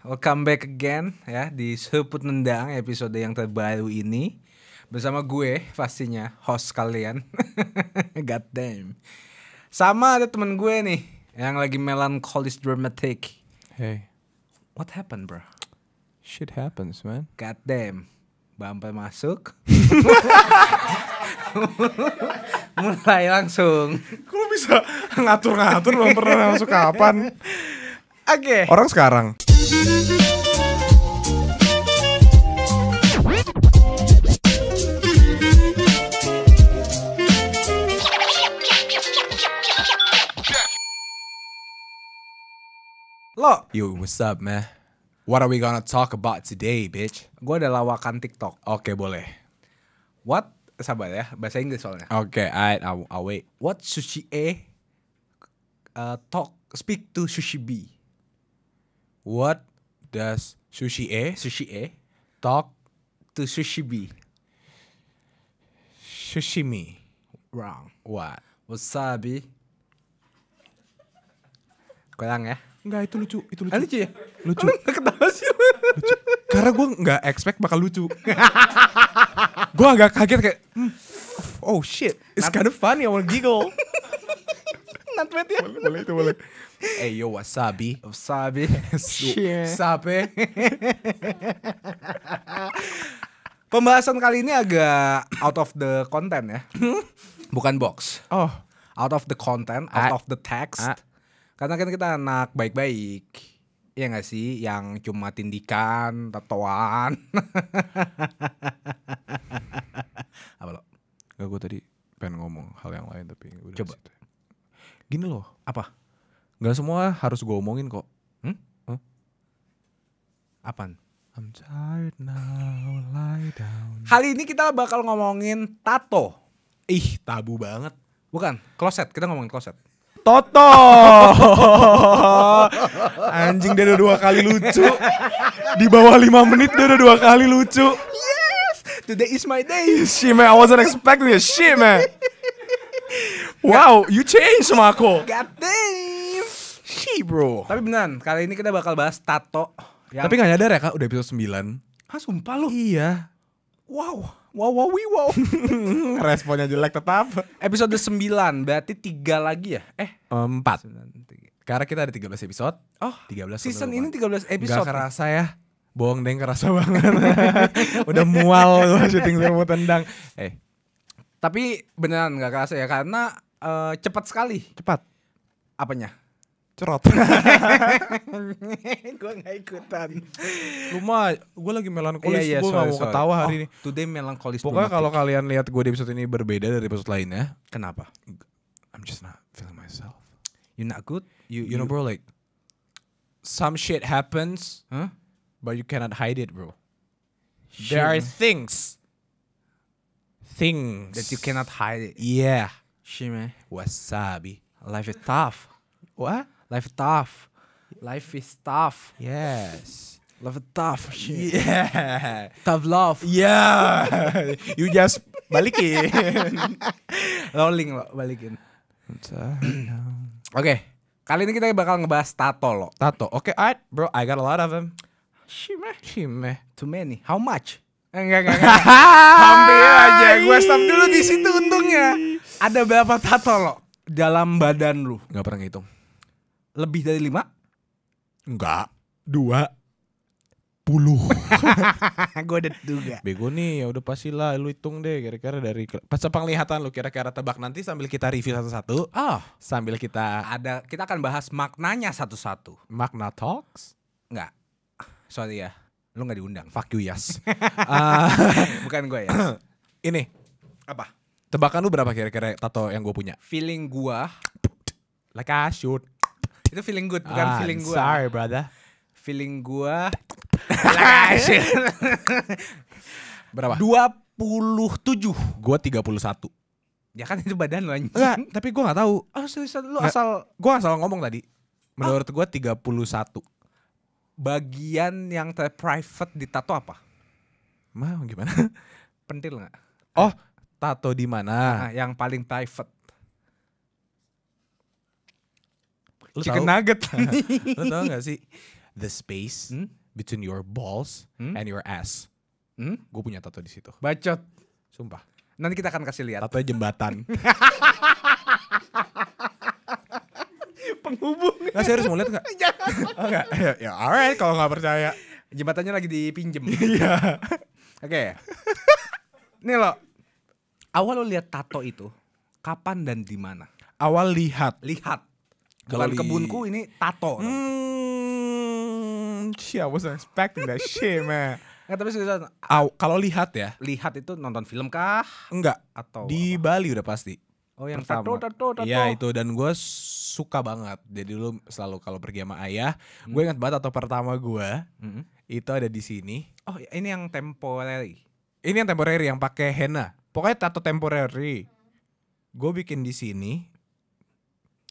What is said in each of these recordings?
Welcome back again ya di Seput Nendang episode yang terbaru ini bersama gue pastinya host kalian. God damn. Sama ada temen gue nih yang lagi melankolis dramatic. Hey. What happened, bro? Shit happens, man. God damn. Bumper masuk. Mulai langsung. Kok bisa ngatur-ngatur bumper masuk kapan? Oke. Okay. Orang sekarang. Lo, yo, what's up, man? What are we gonna talk about today, bitch? Gue ada lawakan TikTok. Oke, okay, boleh. What? Sabar ya, bahasa Inggris soalnya. Oke, okay, I, I'll, wait. What sushi A uh, talk speak to sushi B? What does Sushi A Sushi A talk to Sushi B? Sushi me Wrong. What? Wasabi. Kurang ya? Enggak, itu lucu. Itu lucu. Ah, lucu ya? Lucu. Enggak ketawa sih Lucu. Karena gue enggak expect bakal lucu. gue agak kaget kayak, hmm, oh shit, it's kind of funny, I wanna giggle. Not ya? Boleh, boleh itu boleh. Hey yo, wasabi. Wasabi. Sape. Pembahasan kali ini agak out of the content ya. Bukan box. Oh. Out of the content, out A ah. of the text. A ah. Karena kan kita anak baik-baik. Ya gak sih? Yang cuma tindikan, tatoan. Apa lo? Gak gue tadi pengen ngomong hal yang lain tapi udah Coba. Gini loh. Apa? nggak semua harus gue omongin kok. Hmm? Huh? Apaan? I'm tired now, lie down. Kali ini kita bakal ngomongin tato. Ih, tabu banget. Bukan, kloset. Kita ngomongin kloset. Toto. Anjing dia udah dua kali lucu. Di bawah lima menit dia udah dua kali lucu. Yes. Today is my day. Shit man, I wasn't expecting this shit man. Wow, you changed Mako. God damn. Tricky bro Tapi beneran Kali ini kita bakal bahas tato yang... Tapi gak nyadar ya kak Udah episode 9 Hah sumpah lu? Iya Wow Wow wow wi wow Responnya jelek tetap Episode 9 Berarti 3 lagi ya? Eh 4 Karena kita ada 13 episode Oh 13 Season ini 13 episode Gak kerasa ya Bohong deh, kerasa banget Udah mual loh syuting semua tendang Eh Tapi beneran gak kerasa ya Karena uh, cepat sekali Cepat Apanya? cerot gue nggak ikutan lu gue lagi melankolis iya, iya, gue gak mau ketawa hari oh, ini today melankolis pokoknya kalau kalian lihat gue di episode ini berbeda dari episode lainnya kenapa I'm just not feeling myself you're not good you you, know bro like some shit happens huh? but you cannot hide it bro there are things things that you cannot hide it yeah shime. wasabi life is tough what life tough. Life is tough. Yes. Love tough oh, shit. Yeah. Tough love. Yeah. you just balikin. Rolling lo, balikin. Oke, okay. kali ini kita bakal ngebahas tato lo. Tato. Oke, okay, bro, I got a lot of them. Shime. Shime. Too many. How much? Enggak, enggak, enggak. Hampir aja. Gue stop dulu di situ untungnya. Ada berapa tato lo dalam badan lu? Gak pernah ngitung lebih dari lima? Enggak. Dua. Puluh. gue udah duga. Bego nih, ya udah pastilah lu hitung deh kira-kira dari pas penglihatan lu kira-kira tebak nanti sambil kita review satu-satu. Ah, oh. sambil kita ada kita akan bahas maknanya satu-satu. Makna talks? Enggak. Sorry ya. Lu nggak diundang. Fuck you, yes uh, Bukan gue ya. Ini apa? Tebakan lu berapa kira-kira tato yang gue punya? Feeling gue like I should Itu feeling good, bukan ah, feeling gue Sorry, brother. Feeling gue Berapa? dua puluh 27. Gua satu Ya kan itu badan lo anjing. Enggak, tapi gue nggak tahu. Oh, lu asal gua asal ngomong tadi. Menurut ah. puluh satu Bagian yang private di tato apa? Mau gimana? Pentil nggak? Oh, tato di mana? Nah, yang paling private. Lu chicken tahu? nugget. Lo tau gak sih the space hmm? between your balls hmm? and your ass? Hmm? Gue punya tato di situ. Bacot. Sumpah. Nanti kita akan kasih lihat. Tato jembatan. Penghubung. Nggak serius mau lihat nggak? oh, nggak. Ya, ya alright kalau nggak percaya. Jembatannya lagi dipinjem. Iya. Oke. Nih lo. Awal lo lihat tato itu kapan dan di mana? Awal lihat. Lihat. Bukan kebunku ini tato. Hmm, shit, I wasn't expecting that shit, man. Nggak, tapi seriusan. kalau lihat ya. Lihat itu nonton film kah? Enggak. Atau di apa? Bali udah pasti. Oh yang Pertama. tato, tato, tato. Iya itu dan gue suka banget. Jadi lu selalu kalau pergi sama ayah, hmm. gue ingat banget tato pertama gue hmm. itu ada di sini. Oh ini yang temporary. Ini yang temporary yang pakai henna. Pokoknya tato temporary. Gue bikin di sini.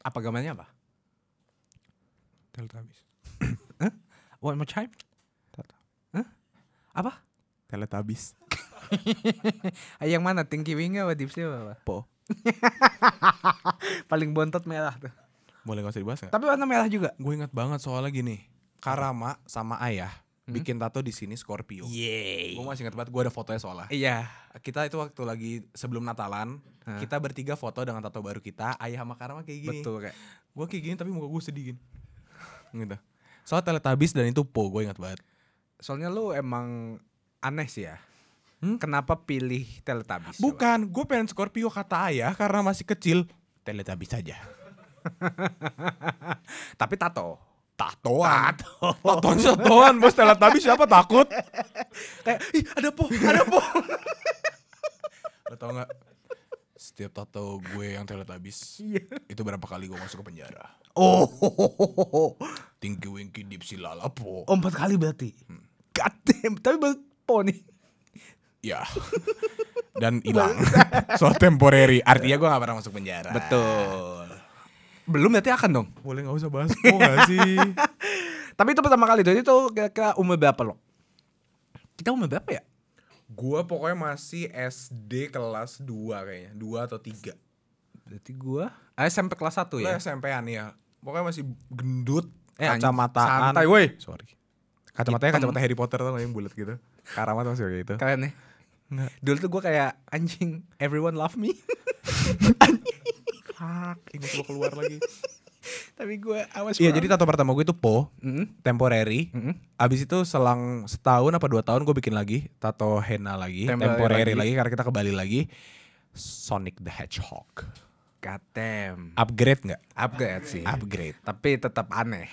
Apa gambarnya apa? Tel Tabis. eh? One more time? eh? Apa? Teletubbies. yang mana? Tinky Wing apa dipsnya apa? Po. Paling bontot merah tuh. Boleh gak usah dibahas gak? Tapi warna merah juga. Gue ingat banget soalnya gini. Karama sama ayah hmm? bikin tato di sini Scorpio. Yeay. Gue masih ingat banget gue ada fotonya soalnya. Iya. Kita itu waktu lagi sebelum Natalan, huh? kita bertiga foto dengan tato baru kita, ayah sama Karama kayak gini. Betul kayak. Gue kayak gini tapi muka gue sedih gini gitu. Soal teletabis dan itu po gue ingat banget. Soalnya lu emang aneh sih ya. Hmm? Kenapa pilih teletabis? Bukan, gue pengen Scorpio kata ayah karena masih kecil. Teletabis aja. Tapi tato tatoan. Tato. Tatoan tatoan bos teletabis siapa takut? Kayak ih ada po, ada po. Lo tau gak setiap tato gue yang terlihat habis iya. itu berapa kali gue masuk ke penjara oh tinggi winky dipsi lalapo oh, empat kali berarti hmm. God damn. tapi buat poni ya dan hilang so temporary artinya gue gak pernah masuk penjara betul belum nanti akan dong boleh gak usah bahas oh, gak sih tapi itu pertama kali jadi itu kira-kira umur berapa lo kita umur berapa ya gue pokoknya masih SD kelas 2 kayaknya, 2 atau 3. Berarti gua ah, SMP kelas 1 ya. SMP-an ya. Pokoknya masih gendut, eh, kacamata Santai woi. Sorry. Kacamatanya kan kacamata Harry Potter tuh yang bulat gitu. Karamat masih kayak gitu. Keren nih. Nggak. Dulu tuh gue kayak anjing everyone love me. Fuck. ingat gue keluar lagi tapi gue awas iya jadi tato pertama gue itu po mm-hmm. temporary mm-hmm. abis itu selang setahun apa dua tahun gue bikin lagi tato henna lagi temporary, temporary lagi. lagi karena kita kembali lagi Sonic the Hedgehog Katem upgrade nggak upgrade sih upgrade tapi tetap aneh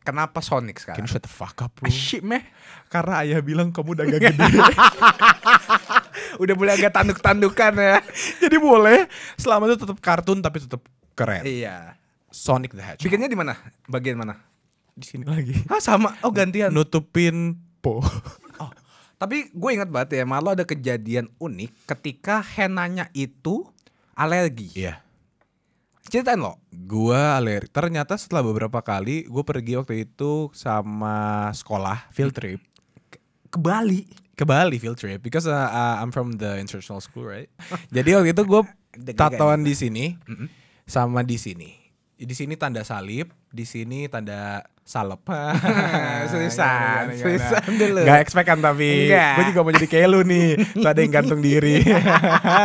Kenapa Sonic sekarang? Can you shut the fuck up Asyik ah, meh Karena ayah bilang kamu udah agak gede Udah boleh agak tanduk-tandukan ya Jadi boleh Selama itu tetap kartun tapi tetap keren Iya Sonic the Hedgehog. Bikinnya di mana? Bagian mana? Di sini lagi. Ah sama. Oh gantian. Nutupin po. oh. Tapi gue ingat banget ya, malah ada kejadian unik ketika henanya itu alergi. Iya. Ceritain lo. Gue alergi. Ternyata setelah beberapa kali gue pergi waktu itu sama sekolah field trip ke Bali. Ke Bali field trip because uh, uh I'm from the international school, right? Jadi waktu itu gue tatoan di sini mm -hmm. sama di sini di sini tanda salib, di sini tanda salep. Susan, Susan dulu. Gak expect kan tapi gue juga mau jadi kayak lu nih. Tuh ada yang gantung diri.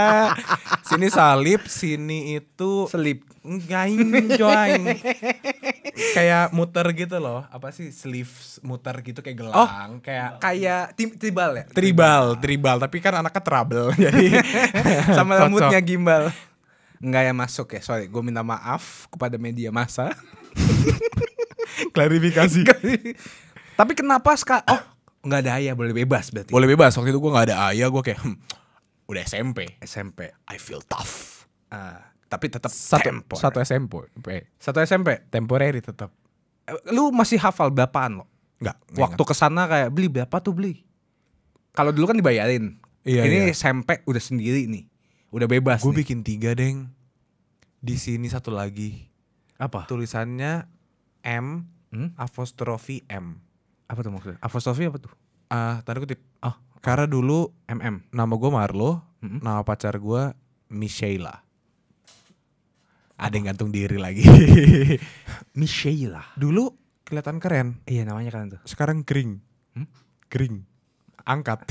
sini salib, sini itu selip. Enggak join. kayak muter gitu loh. Apa sih sleeves muter gitu kayak gelang, oh, kayak kayak tribal ya? Tribal, tribal, tapi kan anaknya trouble jadi sama rambutnya gimbal nggak yang masuk ya sorry gue minta maaf kepada media massa klarifikasi tapi kenapa sekarang oh nggak ada ayah boleh bebas berarti boleh bebas waktu itu gue nggak ada ayah gue kayak hm, udah SMP SMP I feel tough uh, tapi tetap satu tempor. satu SMP satu SMP temporary tetap eh, lu masih hafal berapaan lo nggak waktu ke kesana kayak beli berapa tuh beli kalau dulu kan dibayarin iya, ini iya. SMP udah sendiri nih udah bebas gue bikin tiga deng di sini satu lagi. Apa? Tulisannya M hmm? apostrofi M. Apa tuh maksudnya? Apostrofi apa tuh? Ah, uh, tanda kutip. Oh, karena dulu MM. Nama gue Marlo, mm-hmm. nama pacar gue Michaela. Ada yang gantung diri lagi. Michaela. Dulu kelihatan keren. Iya, namanya keren tuh. Sekarang kering. Hmm? Kering angkat.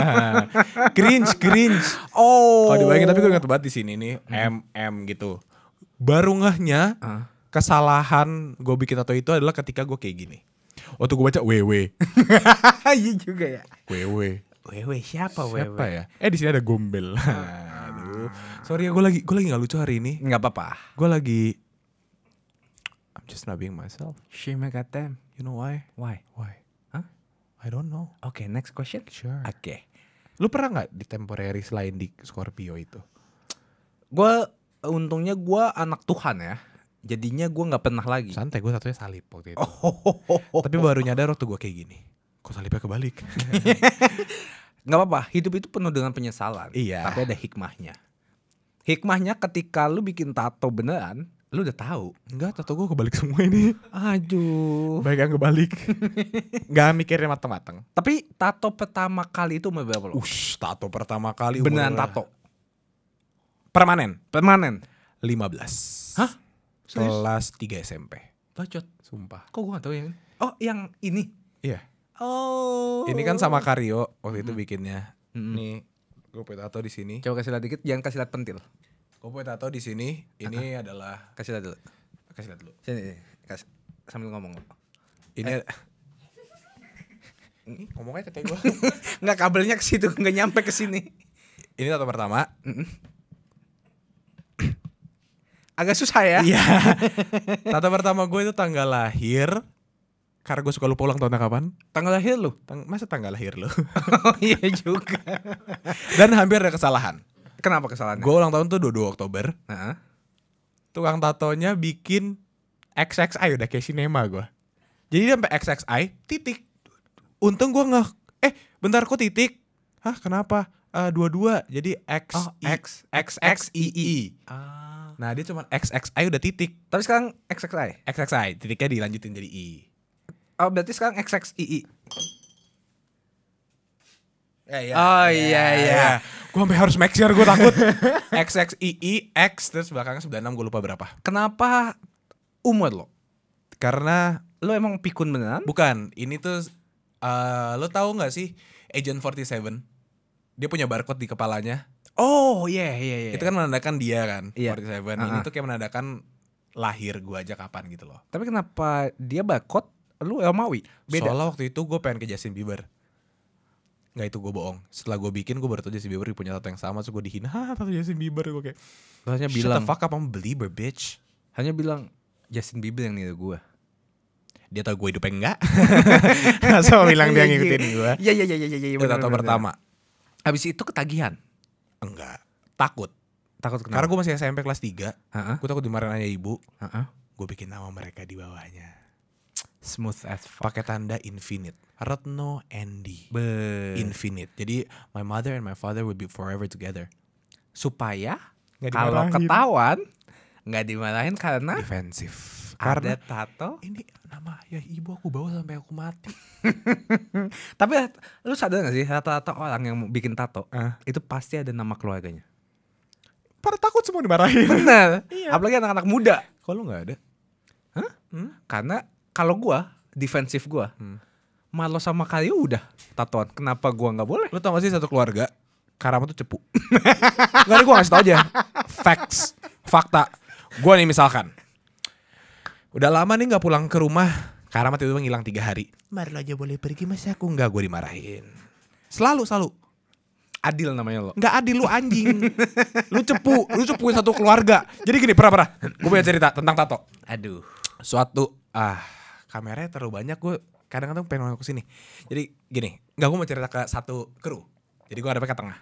cringe, cringe. Oh. Kalau dibayangin tapi gue ingat banget di sini nih hmm. MM gitu. Baru ngehnya uh. kesalahan gue bikin tato itu adalah ketika gue kayak gini. Waktu gue baca WW. Iya juga ya. WW. WW siapa, siapa WW? Siapa ya? Eh di sini ada gombel. Ah. Aduh. Sorry ya gue lagi gue lagi nggak lucu hari ini. Nggak apa-apa. Gue lagi I'm just not being myself. She got them, You know why? Why? Why? I don't know. Oke, okay, next question. Sure. Oke. Okay. Lu pernah nggak di temporary selain di Scorpio itu? Gue untungnya gue anak Tuhan ya. Jadinya gue nggak pernah lagi. Santai, gue satunya salib waktu itu. Oh, oh, oh, oh, Tapi baru nyadar waktu gue kayak gini. Kok salibnya kebalik? gak apa-apa. Hidup itu penuh dengan penyesalan. Iya. Tapi ada hikmahnya. Hikmahnya ketika lu bikin tato beneran, Lu udah tahu? Enggak, tato gue kebalik semua ini. Aduh. Baik yang kebalik. nggak mikirnya matang-matang. Tapi tato pertama kali itu umur berapa lo? Ush, tato pertama kali umur Beneran tato. Permanen. Permanen. 15. Hah? Serius? Kelas 3 SMP. Bacot. Sumpah. Kok gue gak tahu yang Oh, yang ini? Iya. Oh. Ini kan sama Kario waktu itu bikinnya. Mm -hmm. Nih, gue punya tato di sini. Coba kasih lihat dikit, jangan kasih lihat pentil. Kau punya tato di sini. Ini -huh. adalah kasih lihat dulu. Kasih lihat dulu. Sini, kasih sambil ngomong. Ini eh. Ini ngomongnya tato gue. Enggak kabelnya ke situ, nggak nyampe ke sini. Ini tato pertama. Agak susah ya. Iya. tato pertama gue itu tanggal lahir karena gue suka lupa ulang tahunnya kapan tanggal lahir lu Tang masa tanggal lahir lu oh, iya juga dan hampir ada kesalahan Kenapa kesalahannya? Gue ulang tahun tuh 22 Oktober. Nah. Tukang tatonya bikin XXI udah kayak sinema gue. Jadi sampai XXI titik. Untung gue nggak eh bentar kok titik. Hah kenapa? Uh, dua-dua jadi X oh, X X X I I. Ah. Nah dia cuma X X I udah titik. Tapi sekarang X X X I X I titiknya dilanjutin jadi I. Oh berarti sekarang X X I I. Eh, iya. Oh iya iya. iya. iya. Gue sampai harus make sure gue takut. x X i i x terus belakangnya 96 gue lupa berapa. Kenapa umur lo? Karena lo emang pikun beneran? Bukan, ini tuh uh, lo tahu nggak sih Agent 47? Dia punya barcode di kepalanya. Oh iya yeah, iya yeah, iya. Yeah. Itu kan iya. menandakan dia kan, yeah. 47. Uh -huh. Ini tuh kayak menandakan lahir gua aja kapan gitu loh. Tapi kenapa dia barcode lu Elmawi? Beda. Soalnya waktu itu gue pengen ke Justin Bieber nggak itu gue bohong setelah gue bikin gue baru tau Justin Bieber punya tato yang sama terus gue dihina ha ah, tato Justin Bieber gue kayak hanya bilang shut the fuck up I'm believer bitch hanya bilang Justin Bieber yang niru gue dia tau gue hidupnya enggak so bilang dia ngikutin gue iya, iya iya iya iya iya itu tato pertama habis itu ketagihan enggak takut takut kenapa? karena gue masih SMP kelas 3 uh -huh. gue takut dimarahin aja ibu uh -huh. gue bikin nama mereka di bawahnya smooth as pakai tanda infinite Retno Andy Be. infinite jadi my mother and my father will be forever together supaya kalau ketahuan nggak dimarahin karena defensif karena ada tato ini nama ya ibu aku bawa sampai aku mati tapi lu sadar gak sih rata-rata orang yang bikin tato uh. itu pasti ada nama keluarganya pada takut semua dimarahin benar iya. apalagi anak-anak muda kalau nggak ada Hmm? karena kalau gua defensif gua hmm. Malo sama Kayu udah tatoan. Kenapa gua nggak boleh? Lu tau gak sih satu keluarga Karama tuh cepu. nggak nih gua ngasih tau aja. Facts, fakta. Gua nih misalkan udah lama nih nggak pulang ke rumah Karama tiba-tiba ngilang tiga hari. Baru aja boleh pergi masa aku nggak gue dimarahin. Selalu selalu. Adil namanya lo. Nggak adil lo anjing. lu cepu, lu cepuin satu keluarga. Jadi gini, pernah pernah. Gue punya cerita tentang tato. Aduh. Suatu ah kameranya terlalu banyak gue kadang-kadang pengen ngomong ke sini. Jadi gini, nggak gue mau cerita ke satu kru. Jadi gue ada ke tengah.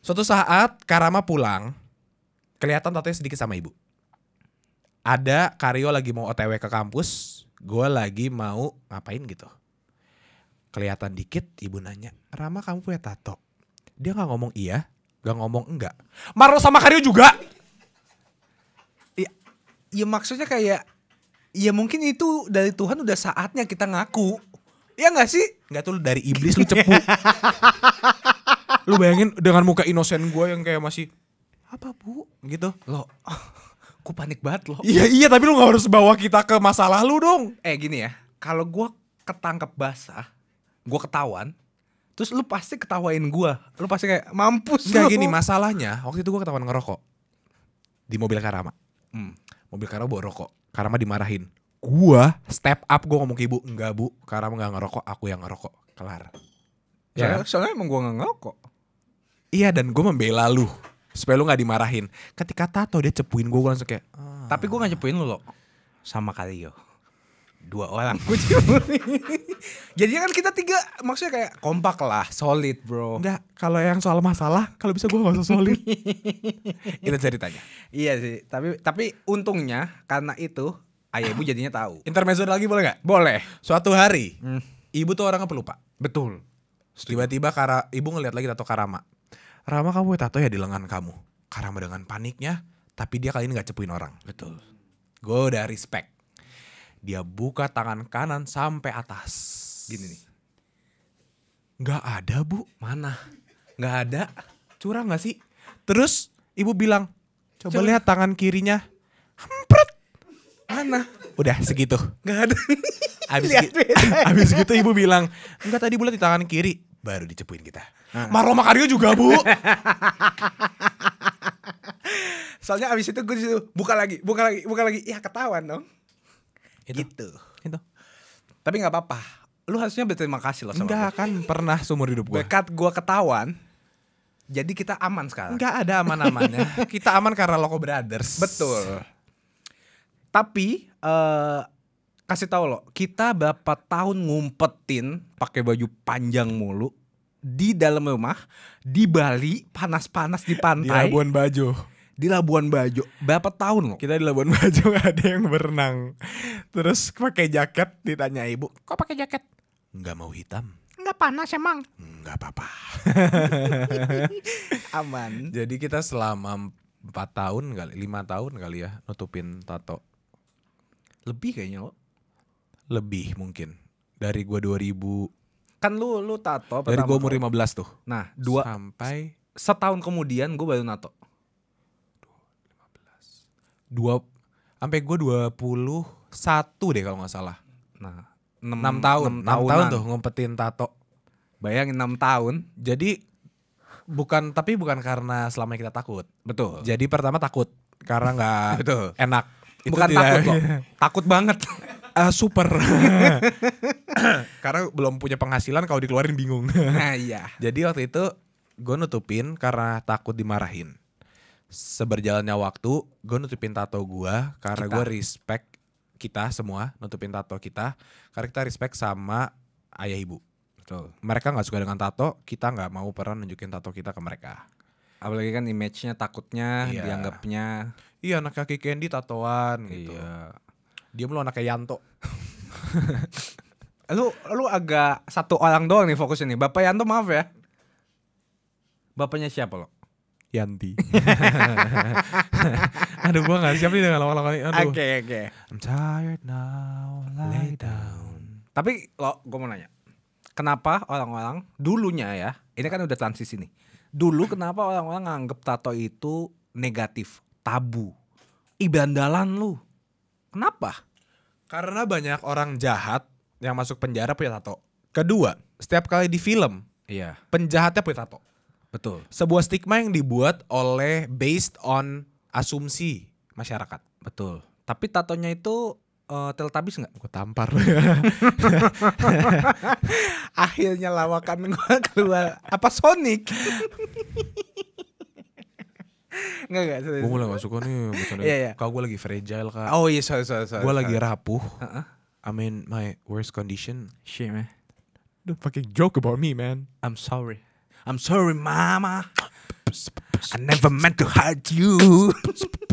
Suatu saat Karama pulang, kelihatan tatonya sedikit sama ibu. Ada Karyo lagi mau OTW ke kampus, gue lagi mau ngapain gitu. Kelihatan dikit, ibu nanya, Rama kamu punya tato? Dia nggak ngomong iya, nggak ngomong enggak. Marlo sama Karyo juga. Iya, ya maksudnya kayak Iya mungkin itu dari Tuhan udah saatnya kita ngaku. Ya gak sih? Gak tuh dari iblis lu cepu. lu bayangin dengan muka inosen gue yang kayak masih apa bu? Gitu. Lo, ku panik banget loh. Iya iya tapi lu gak harus bawa kita ke masalah lu dong. Eh gini ya, kalau gue ketangkep basah, gue ketahuan, terus lu pasti ketawain gue, lu pasti kayak mampus Gak gini masalahnya waktu itu gue ketahuan ngerokok di mobil Karama hmm mobil Karama bawa rokok. Karama dimarahin. Gua step up gua ngomong ke ibu, enggak bu, Karama gak ngerokok, aku yang ngerokok. Kelar. Ya, soalnya, kan? kan? soalnya emang gua nggak ngerokok. Iya dan gua membela lu supaya lu nggak dimarahin. Ketika Tato dia cepuin gua, gua langsung kayak. Ah. Tapi gua nggak cepuin lu loh. Sama kali yo dua orang jadi kan kita tiga maksudnya kayak kompak lah solid bro enggak kalau yang soal masalah kalau bisa gue gak usah solid itu ceritanya iya sih tapi tapi untungnya karena itu ayah ibu jadinya tahu intermezzo lagi boleh nggak boleh suatu hari hmm. ibu tuh orangnya pelupa betul tiba-tiba kara ibu ngeliat lagi tato karama rama kamu tato ya di lengan kamu karama dengan paniknya tapi dia kali ini nggak cepuin orang betul gue udah respect dia buka tangan kanan sampai atas. Gini nih. Gak ada bu. Mana? Gak ada. Curang gak sih? Terus ibu bilang, coba, coba. lihat tangan kirinya. Hempret. Mana? Udah segitu. Gak ada. Abis, lihat gitu, ya. abis gitu ibu bilang, enggak tadi bulat di tangan kiri. Baru dicepuin kita. Hmm. Marlo Makario juga bu. Soalnya abis itu gue disitu buka lagi, buka lagi, buka lagi. Ya ketahuan dong itu. gitu itu tapi nggak apa-apa lu harusnya berterima kasih loh sama Enggak kan pernah seumur hidup gue bekat gue ketahuan jadi kita aman sekarang Enggak ada aman-amannya Kita aman karena Loko Brothers Betul Tapi uh, Kasih tahu lo, Kita berapa tahun ngumpetin pakai baju panjang mulu Di dalam rumah Di Bali Panas-panas di pantai Di Labuan Bajo di Labuan Bajo berapa tahun loh kita di Labuan Bajo gak ada yang berenang terus pakai jaket ditanya ibu kok pakai jaket nggak mau hitam nggak panas emang nggak apa-apa aman jadi kita selama empat tahun kali lima tahun kali ya nutupin tato lebih kayaknya lo lebih mungkin dari gua 2000 kan lu lu tato dari gua umur 15 tuh nah dua sampai setahun kemudian gua baru nato dua sampai gue dua puluh satu deh kalau nggak salah. Nah, enam 6 tahun, enam tahun tuh ngumpetin tato. Bayangin enam tahun. Jadi bukan tapi bukan karena selama kita takut. Betul. Jadi pertama takut karena nggak enak. Itu bukan tidak, takut takut banget. Uh, super. karena belum punya penghasilan kalau dikeluarin bingung. nah, iya. Jadi waktu itu gue nutupin karena takut dimarahin seberjalannya waktu gue nutupin tato gue karena gue respect kita semua nutupin tato kita karena kita respect sama ayah ibu. Betul. Mereka nggak suka dengan tato, kita nggak mau pernah nunjukin tato kita ke mereka. Apalagi kan image-nya takutnya iya. dianggapnya iya anak kaki Candy tatoan iya. gitu. Iya. Dia lu kayak Yanto. lu lu agak satu orang doang nih fokusnya nih. Bapak Yanto maaf ya. Bapaknya siapa lo? Yanti. aduh gue gak siap nih dengan lawak-lawak ini. Oke oke. Okay, okay. I'm tired now, lay down. Tapi lo gue mau nanya. Kenapa orang-orang dulunya ya, ini kan udah transisi nih. Dulu kenapa orang-orang nganggep tato itu negatif, tabu. Ibandalan lu. Kenapa? Karena banyak orang jahat yang masuk penjara punya tato. Kedua, setiap kali di film, iya. penjahatnya punya tato. Betul. Sebuah stigma yang dibuat oleh based on asumsi masyarakat. Betul. Tapi tatonya itu uh, eh, teletabis nggak? Gue tampar. Akhirnya lawakan gue keluar. Apa Sonic? Enggak enggak Gue mulai gak suka nih bercanda. yeah, yeah. Kau gue lagi fragile kak. Oh iya sorry sorry sorry. Gue lagi rapuh. Uh my worst condition. Shit man. Don't fucking joke about me man. I'm sorry. I'm sorry mama. I never meant to hurt you.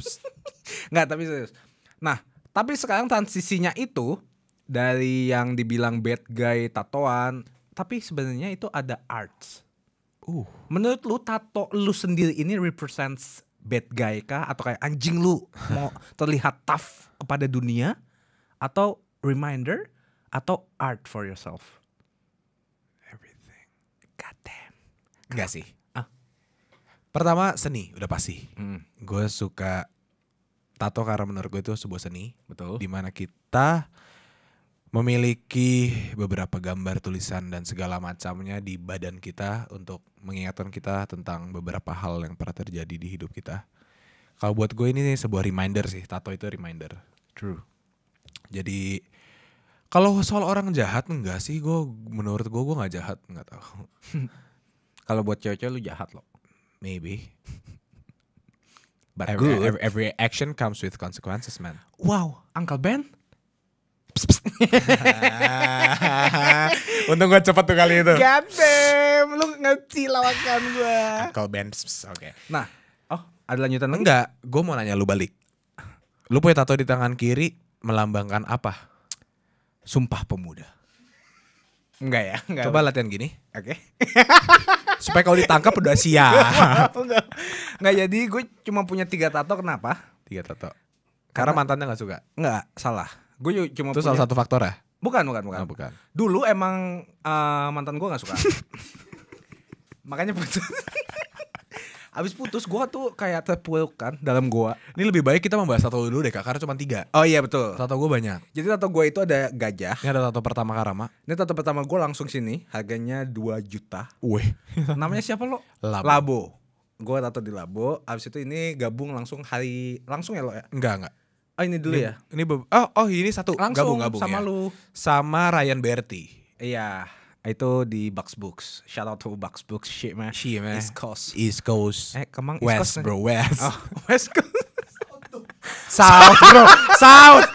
Nggak, tapi serius. Nah, tapi sekarang transisinya itu dari yang dibilang bad guy tatoan, tapi sebenarnya itu ada art. Uh. Menurut lu tato lu sendiri ini represents bad guy kah atau kayak anjing lu mau terlihat tough kepada dunia atau reminder atau art for yourself? Enggak sih. Ah. Pertama seni udah pasti. Hmm. Gue suka tato karena menurut gue itu sebuah seni. Betul. Dimana kita memiliki beberapa gambar tulisan dan segala macamnya di badan kita untuk mengingatkan kita tentang beberapa hal yang pernah terjadi di hidup kita. Kalau buat gue ini sebuah reminder sih, tato itu reminder. True. Jadi kalau soal orang jahat enggak sih, gue menurut gue gue nggak jahat nggak tahu. Kalau buat cewek-cewek lu jahat loh. Maybe. But every, good. Every, every action comes with consequences, man. Wow, Uncle Ben. Untung gue cepet tuh kali itu. God lu lu ngecilawakan gue. Uncle Ben, oke. Okay. Nah, oh ada lanjutan Enggak, gue mau nanya lu balik. Lu punya tato di tangan kiri melambangkan apa? Sumpah pemuda. Enggak ya, enggak. Coba latihan gini. Oke. Okay. Supaya kalau ditangkap udah siap. enggak. jadi gue cuma punya tiga tato kenapa? Tiga tato. Karena, Karena mantannya nggak suka. Enggak, salah. Gue cuma Itu punya... salah satu faktor ya? Bukan, bukan, bukan. Oh, bukan. Dulu emang uh, mantan gue nggak suka. Makanya putus. Abis putus gua tuh kayak terpuruk kan dalam gua. Ini lebih baik kita membahas tato dulu deh kak karena cuma tiga. Oh iya betul. Tato gua banyak. Jadi tato gua itu ada gajah. Ini ada tato pertama Karama. Ini tato pertama gua langsung sini harganya 2 juta. Wih. Namanya siapa lo? Labo. Labo. Gue tato di Labo. Abis itu ini gabung langsung hari langsung ya lo ya? Enggak enggak. Oh ini dulu ini, ya. Ini oh oh ini satu langsung gabung gabung sama ya. lu sama Ryan Berti. Iya. Itu di Box Books. Shout out to Box Books. Shit man. Shit man. East Coast. East Coast. Eh, Kemang West Coast, bro. West. Oh, West Coast. South bro. South.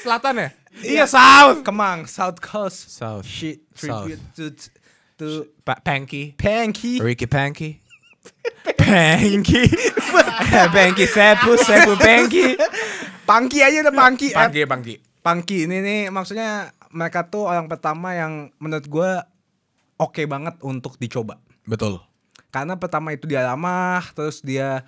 Selatan ya? Iya South. Kemang. South Coast. South. Shit. Tribute South. to to pa Panky. Panky. Ricky Panky. Panky. Panky Sepu, Sepu Panky. Panky aja udah Panky, Panky eh. Panky, Panky ini nih maksudnya mereka tuh orang pertama yang menurut gue oke okay banget untuk dicoba. Betul. Karena pertama itu dia ramah, terus dia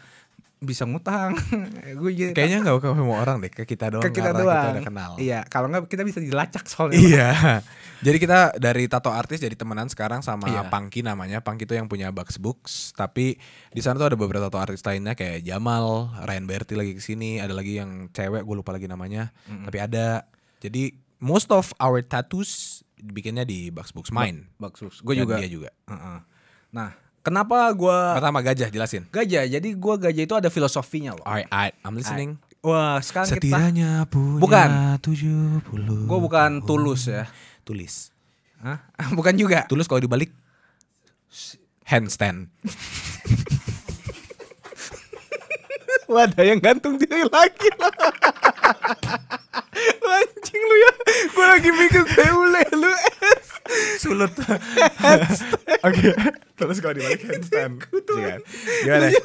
bisa ngutang. gue jadi kayaknya nggak bakal semua orang deh, ke kita doang. Ke kita doang. Kita udah kenal. Iya, kalau gak kita bisa dilacak soalnya. Iya. jadi kita dari tato artis jadi temenan sekarang sama iya. Pangki namanya. Pangki tuh yang punya Bugs Books, tapi di sana tuh ada beberapa tato artis lainnya kayak Jamal, Ryan Berti lagi kesini. ada lagi yang cewek gue lupa lagi namanya, mm -hmm. tapi ada. Jadi most of our tattoos bikinnya di box box Mine. Box box, Gue juga. Dia juga. Uh -uh. Nah, kenapa gue? Pertama gajah jelasin. Gajah. Jadi gue gajah itu ada filosofinya loh. Alright, alright. I'm listening. Alright. Wah, sekarang Setidaknya kita punya bukan puluh. Gue bukan tulus ya. Tulis. Hah? bukan juga. Tulus kalau dibalik handstand. Wadah yang gantung diri lagi. loh. lu lu ya gue lagi bikin beule eh, lu sulut oke terus kalau dibalik handstand iya kan? gimana ya? iya,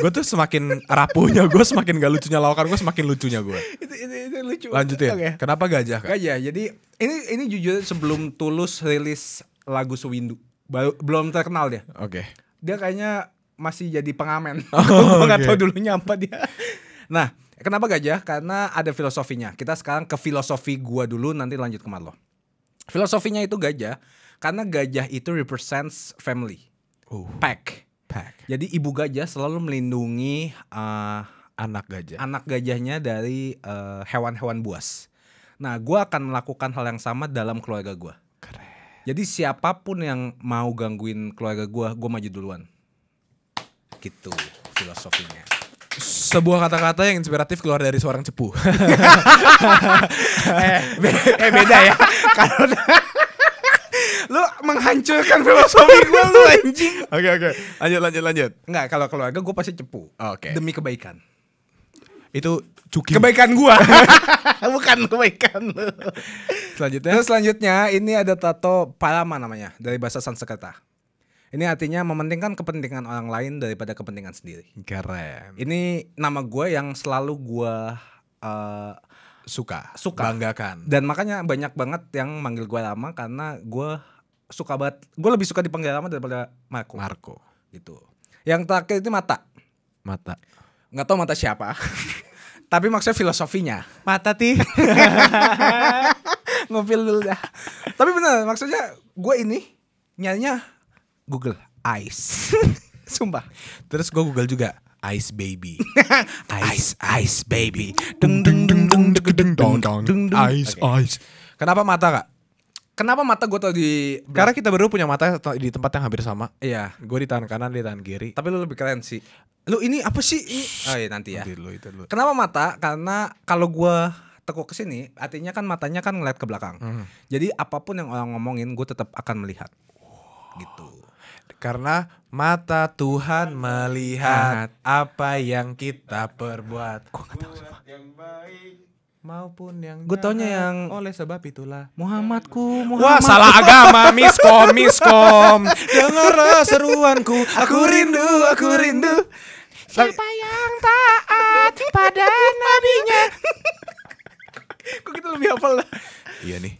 gue tuh semakin rapuhnya gue semakin gak lucunya lawakan gue semakin lucunya gue itu, itu, itu lucu lanjutin okay. kenapa gajah kan? gajah jadi ini ini jujur sebelum tulus rilis lagu sewindu belum terkenal dia oke okay. dia kayaknya masih jadi pengamen oh, gue okay. gak tau dulunya apa dia nah Kenapa gajah? Karena ada filosofinya. Kita sekarang ke filosofi gua dulu, nanti lanjut ke Marlo. Filosofinya itu gajah, karena gajah itu represents family, oh. pack. pack. Jadi ibu gajah selalu melindungi uh, anak gajah. Anak gajahnya dari hewan eh, hewan-hewan buas. Nah, gua akan melakukan hal yang sama dalam keluarga gua. Keren. Jadi siapapun yang mau gangguin keluarga gua, gua maju duluan. Gitu filosofinya sebuah kata-kata yang inspiratif keluar dari seorang cepu. eh, eh beda ya. Kalau lu menghancurkan filosofi gue lu anjing. Oke okay, oke. Okay. Lanjut lanjut lanjut. Enggak, kalau keluarga gue pasti cepu. Oke. Okay. Demi kebaikan. Itu cuki. Kebaikan gua. Bukan kebaikan lu. Selanjutnya. Terus selanjutnya ini ada tato palama namanya dari bahasa Sanskerta. Ini artinya mementingkan kepentingan orang lain daripada kepentingan sendiri. Keren. Ini nama gue yang selalu gue uh, suka, suka, banggakan. Dan makanya banyak banget yang manggil gue lama karena gue suka banget. Gue lebih suka dipanggil lama daripada Marco. Marco. Gitu. Yang terakhir itu mata. Mata. Nggak tahu mata siapa. Tapi maksudnya filosofinya. Mata ti. Ngopil dulu ya. Tapi benar maksudnya gue ini nyanyinya Google ice. Sumpah. Terus gue Google juga ice baby. ice ice baby. Deng deng deng deng Ice okay. ice. Kenapa mata kak? Kenapa mata gue tadi? Karena kita baru punya mata di tempat yang hampir sama Iya Gue di tangan kanan, di tangan kiri Tapi lu lebih keren sih Lu ini apa sih? Ini... Oh iya nanti ya nanti lu itu lu. Kenapa mata? Karena kalau gue tekuk ke sini Artinya kan matanya kan ngeliat ke belakang hmm. Jadi apapun yang orang ngomongin Gue tetap akan melihat Wow. Gitu karena mata Tuhan melihat apa yang kita perbuat. Gua gak tahu semua. Yang baik maupun yang gue taunya yang oleh sebab itulah Muhammadku Muhammad. wah salah agama miskom miskom dengar seruanku aku rindu aku rindu siapa yang taat pada nabinya kok kita lebih hafal lah iya nih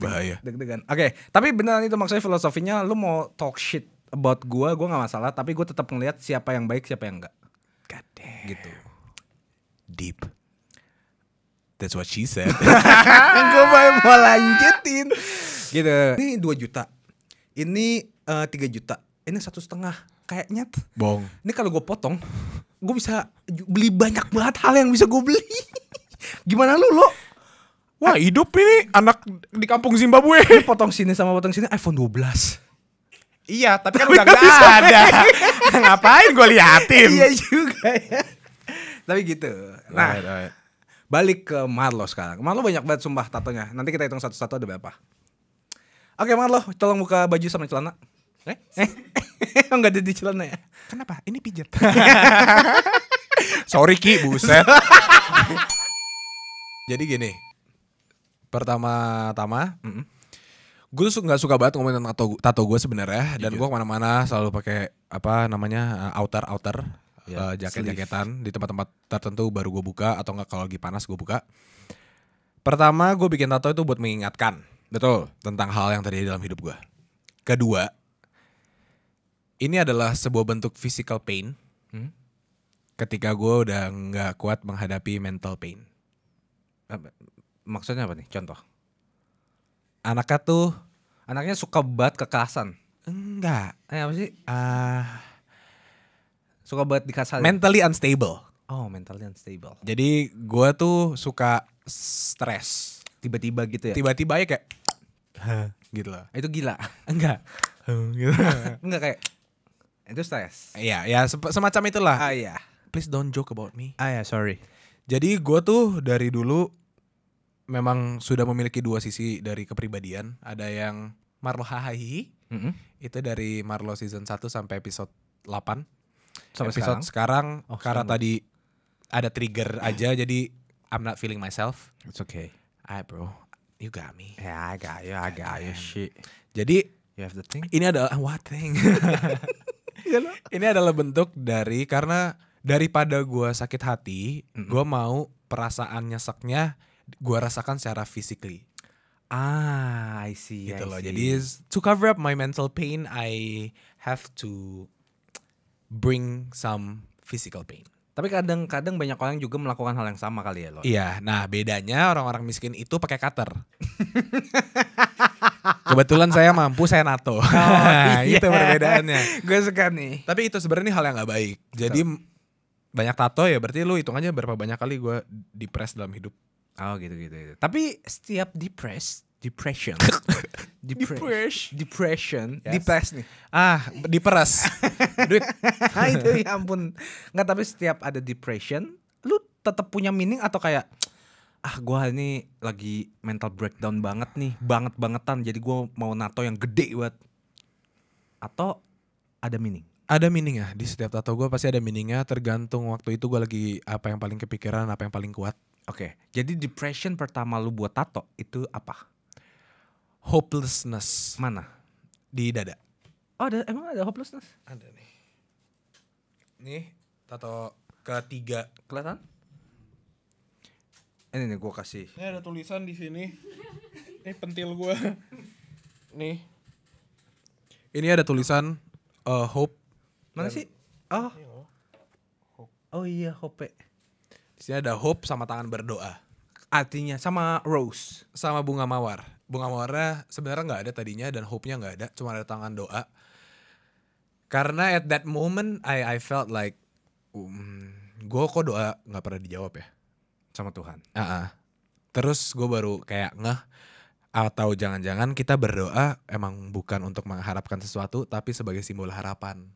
bahaya deg-degan oke okay, tapi beneran itu maksudnya filosofinya lu mau talk shit about gue gue nggak masalah tapi gue tetap ngeliat siapa yang baik siapa yang enggak God damn. gitu deep that's what she said gue mau, mau lanjutin gitu ini dua juta ini uh, eh, 3 juta ini satu setengah kayaknya bong ini kalau gue potong gue bisa beli banyak banget hal yang bisa gue beli gimana lu lo Wah hidup ini anak di kampung Zimbabwe. Ini potong sini sama potong sini iPhone 12. Iya, tapi kan udah gak ada. Ngapain gue liatin? iya juga ya. tapi gitu. Nah, right, right. balik ke Marlo sekarang. Marlo banyak banget sumpah tatonya. Nanti kita hitung satu-satu ada berapa. Oke Marlo, tolong buka baju sama celana. Eh? Eh? Enggak oh, ada di celana ya? Kenapa? Ini pijat. Sorry Ki, buset. Jadi gini. Pertama-tama, mm -mm gue tuh nggak suka banget ngomongin tato tato gue sebenarnya iya. dan gue kemana-mana selalu pakai apa namanya eh, outer outer iya, yeah, uh, jaket jaketan di tempat-tempat tertentu baru gue buka atau nggak kalau lagi panas gue buka pertama gue bikin tato itu buat mengingatkan betul tentang hal yang terjadi dalam hidup gue kedua ini adalah sebuah bentuk physical pain hmm? ketika gue udah nggak kuat menghadapi mental pain maksudnya apa nih contoh anaknya tuh anaknya suka banget kekerasan. Enggak. Eh apa sih? Uh, suka banget dikasar. Mentally unstable. Oh, mentally unstable. Jadi gue tuh suka stres. Tiba-tiba gitu ya. Tiba-tiba ya kayak gitu loh. Itu gila. Enggak. gitu. Enggak kayak itu stres. Iya, ya semacam itulah. Ah iya. Please don't joke about me. Ah ya, sorry. Jadi gue tuh dari dulu memang sudah memiliki dua sisi dari kepribadian. Ada yang Marlo Hahahi, mm -hmm. itu dari Marlo season 1 sampai episode 8. Sampai episode sekarang, sekarang oh, karena sekarang. tadi ada trigger aja jadi I'm not feeling myself. It's okay. Hi bro, you got me. Yeah, I got you, I got you. Shit. Jadi you have the thing. Ini adalah what thing? Iya ini adalah bentuk dari karena daripada gue sakit hati, mm -hmm. gua mau perasaan nyeseknya gue rasakan secara physically. Ah, I see. Gitu I loh. Jadi to cover up my mental pain, I have to bring some physical pain. Tapi kadang-kadang banyak orang juga melakukan hal yang sama kali ya loh. Iya, nah bedanya orang-orang miskin itu pakai cutter. Kebetulan saya mampu, saya nato. Oh, nah, iya. itu perbedaannya. Gue suka nih. Tapi itu sebenarnya hal yang gak baik. Jadi so. banyak tato ya berarti lu hitung aja berapa banyak kali gue depres dalam hidup. Oh gitu gitu. gitu. Tapi setiap depres depression. depres depression. Depression. Yes. Depres nih. Ah, diperes. Duit. nah, itu ya ampun. Enggak, tapi setiap ada depression, lu tetap punya meaning atau kayak ah gue ini lagi mental breakdown banget nih, banget bangetan jadi gue mau nato yang gede buat atau ada meaning? Ada meaning ya di setiap tato gue pasti ada meaningnya tergantung waktu itu gue lagi apa yang paling kepikiran apa yang paling kuat Oke, okay. jadi depression pertama lu buat tato itu apa? Hopelessness. Mana? Di dada. Oh, ada, emang ada hopelessness? Ada nih. Nih, tato ketiga. Kelihatan? Ini nih gua kasih. Ini ada tulisan di sini. Ini pentil gua, Nih. Ini ada tulisan uh, hope. Mana Dan, sih? Oh. Oh iya, hope sini ada hope sama tangan berdoa artinya sama rose sama bunga mawar bunga mawarnya sebenarnya nggak ada tadinya dan hope nya nggak ada cuma ada tangan doa karena at that moment I I felt like um, gue kok doa nggak pernah dijawab ya sama Tuhan uh -uh. terus gue baru kayak ngeh atau jangan-jangan kita berdoa emang bukan untuk mengharapkan sesuatu tapi sebagai simbol harapan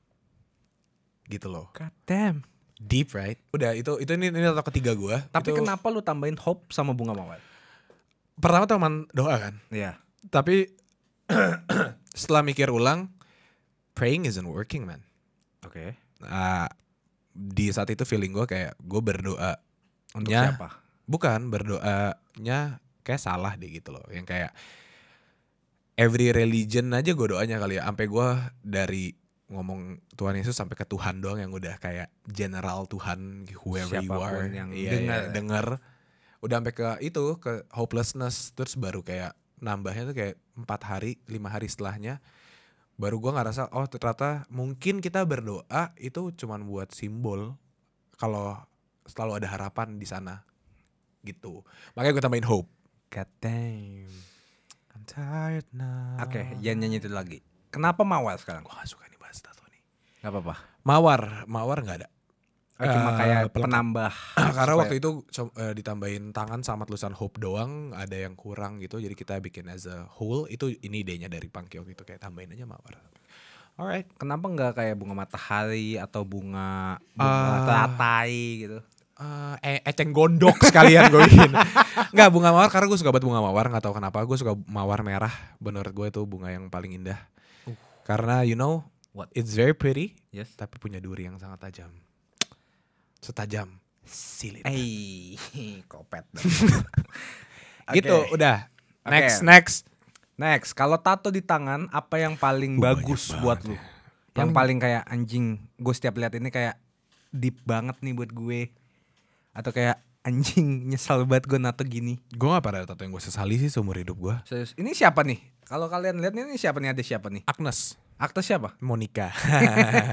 gitu loh. God damn. Deep right? Udah itu itu ini, ini tato ketiga gue. Tapi itu... kenapa lu tambahin hope sama bunga mawar? Pertama teman doa kan. Iya. Yeah. Tapi setelah mikir ulang, praying isn't working man. Oke. Okay. Uh, di saat itu feeling gue kayak gue berdoa. Untuk nya, siapa? Bukan berdoanya kayak salah deh gitu loh. Yang kayak every religion aja gue doanya kali ya. Sampai gue dari ngomong Tuhan Yesus sampai ke Tuhan doang yang udah kayak general Tuhan whoever Siapapun you are yang iya, denger iya. denger udah sampai ke itu ke hopelessness terus baru kayak nambahnya tuh kayak empat hari lima hari setelahnya baru gue ngerasa oh ternyata mungkin kita berdoa itu cuman buat simbol kalau selalu ada harapan di sana gitu makanya gue tambahin hope God damn I'm tired now oke okay, jangan nyanyi itu lagi kenapa mawar sekarang Gua gak suka nih apa-apa. Mawar, mawar nggak ada. Oh, cuma uh, kayak pelengkap. penambah. karena supaya... waktu itu uh, ditambahin tangan sama tulisan hope doang, ada yang kurang gitu. Jadi kita bikin as a whole. Itu ini idenya dari Pangkio gitu kayak tambahin aja mawar. Alright. Kenapa nggak kayak bunga matahari atau bunga ah. bunga uh, telatai gitu? Uh, e eceng gondok sekalian gue bikin. nggak bunga mawar karena gue suka banget bunga mawar nggak tahu kenapa gue suka mawar merah. Menurut gue itu bunga yang paling indah. Uh. Karena you know What? It's very pretty. Yes. Tapi punya duri yang sangat tajam. Setajam silit. Hey, kopet. okay. Gitu, udah. Next, okay. next. Next, kalau tato di tangan apa yang paling uh, bagus buat ya. lu? Ya. Yang paling kayak anjing, gue setiap lihat ini kayak deep banget nih buat gue. Atau kayak anjing nyesal banget gue nato gini. Gue gak pada tato yang gue sesali sih seumur hidup gue. Ini siapa nih? Kalau kalian lihat ini siapa nih ada siapa nih? Agnes. Akta siapa? Monica.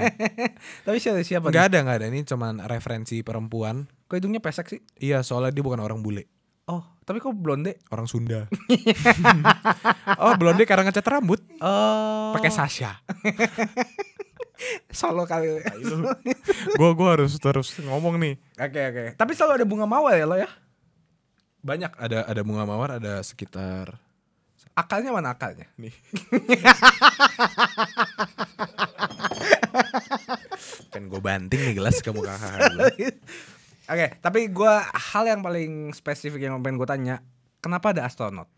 Tapi siapa siapa? Gak ada gak ada ini cuman referensi perempuan. Kok hidungnya pesek sih? Iya soalnya dia bukan orang bule. Oh, tapi kok blonde? Orang Sunda. oh, blonde karena ngecat rambut. Oh. Pakai Sasha. Solo kali. Gue iya, iya. gue harus terus ngomong nih. Oke okay, oke. Okay. Tapi selalu ada bunga mawar ya lo ya? Banyak ada ada bunga mawar ada sekitar akalnya mana akalnya nih kan gue banting nih gelas kamu kah oke tapi gue hal yang paling spesifik yang pengen gue tanya kenapa ada astronot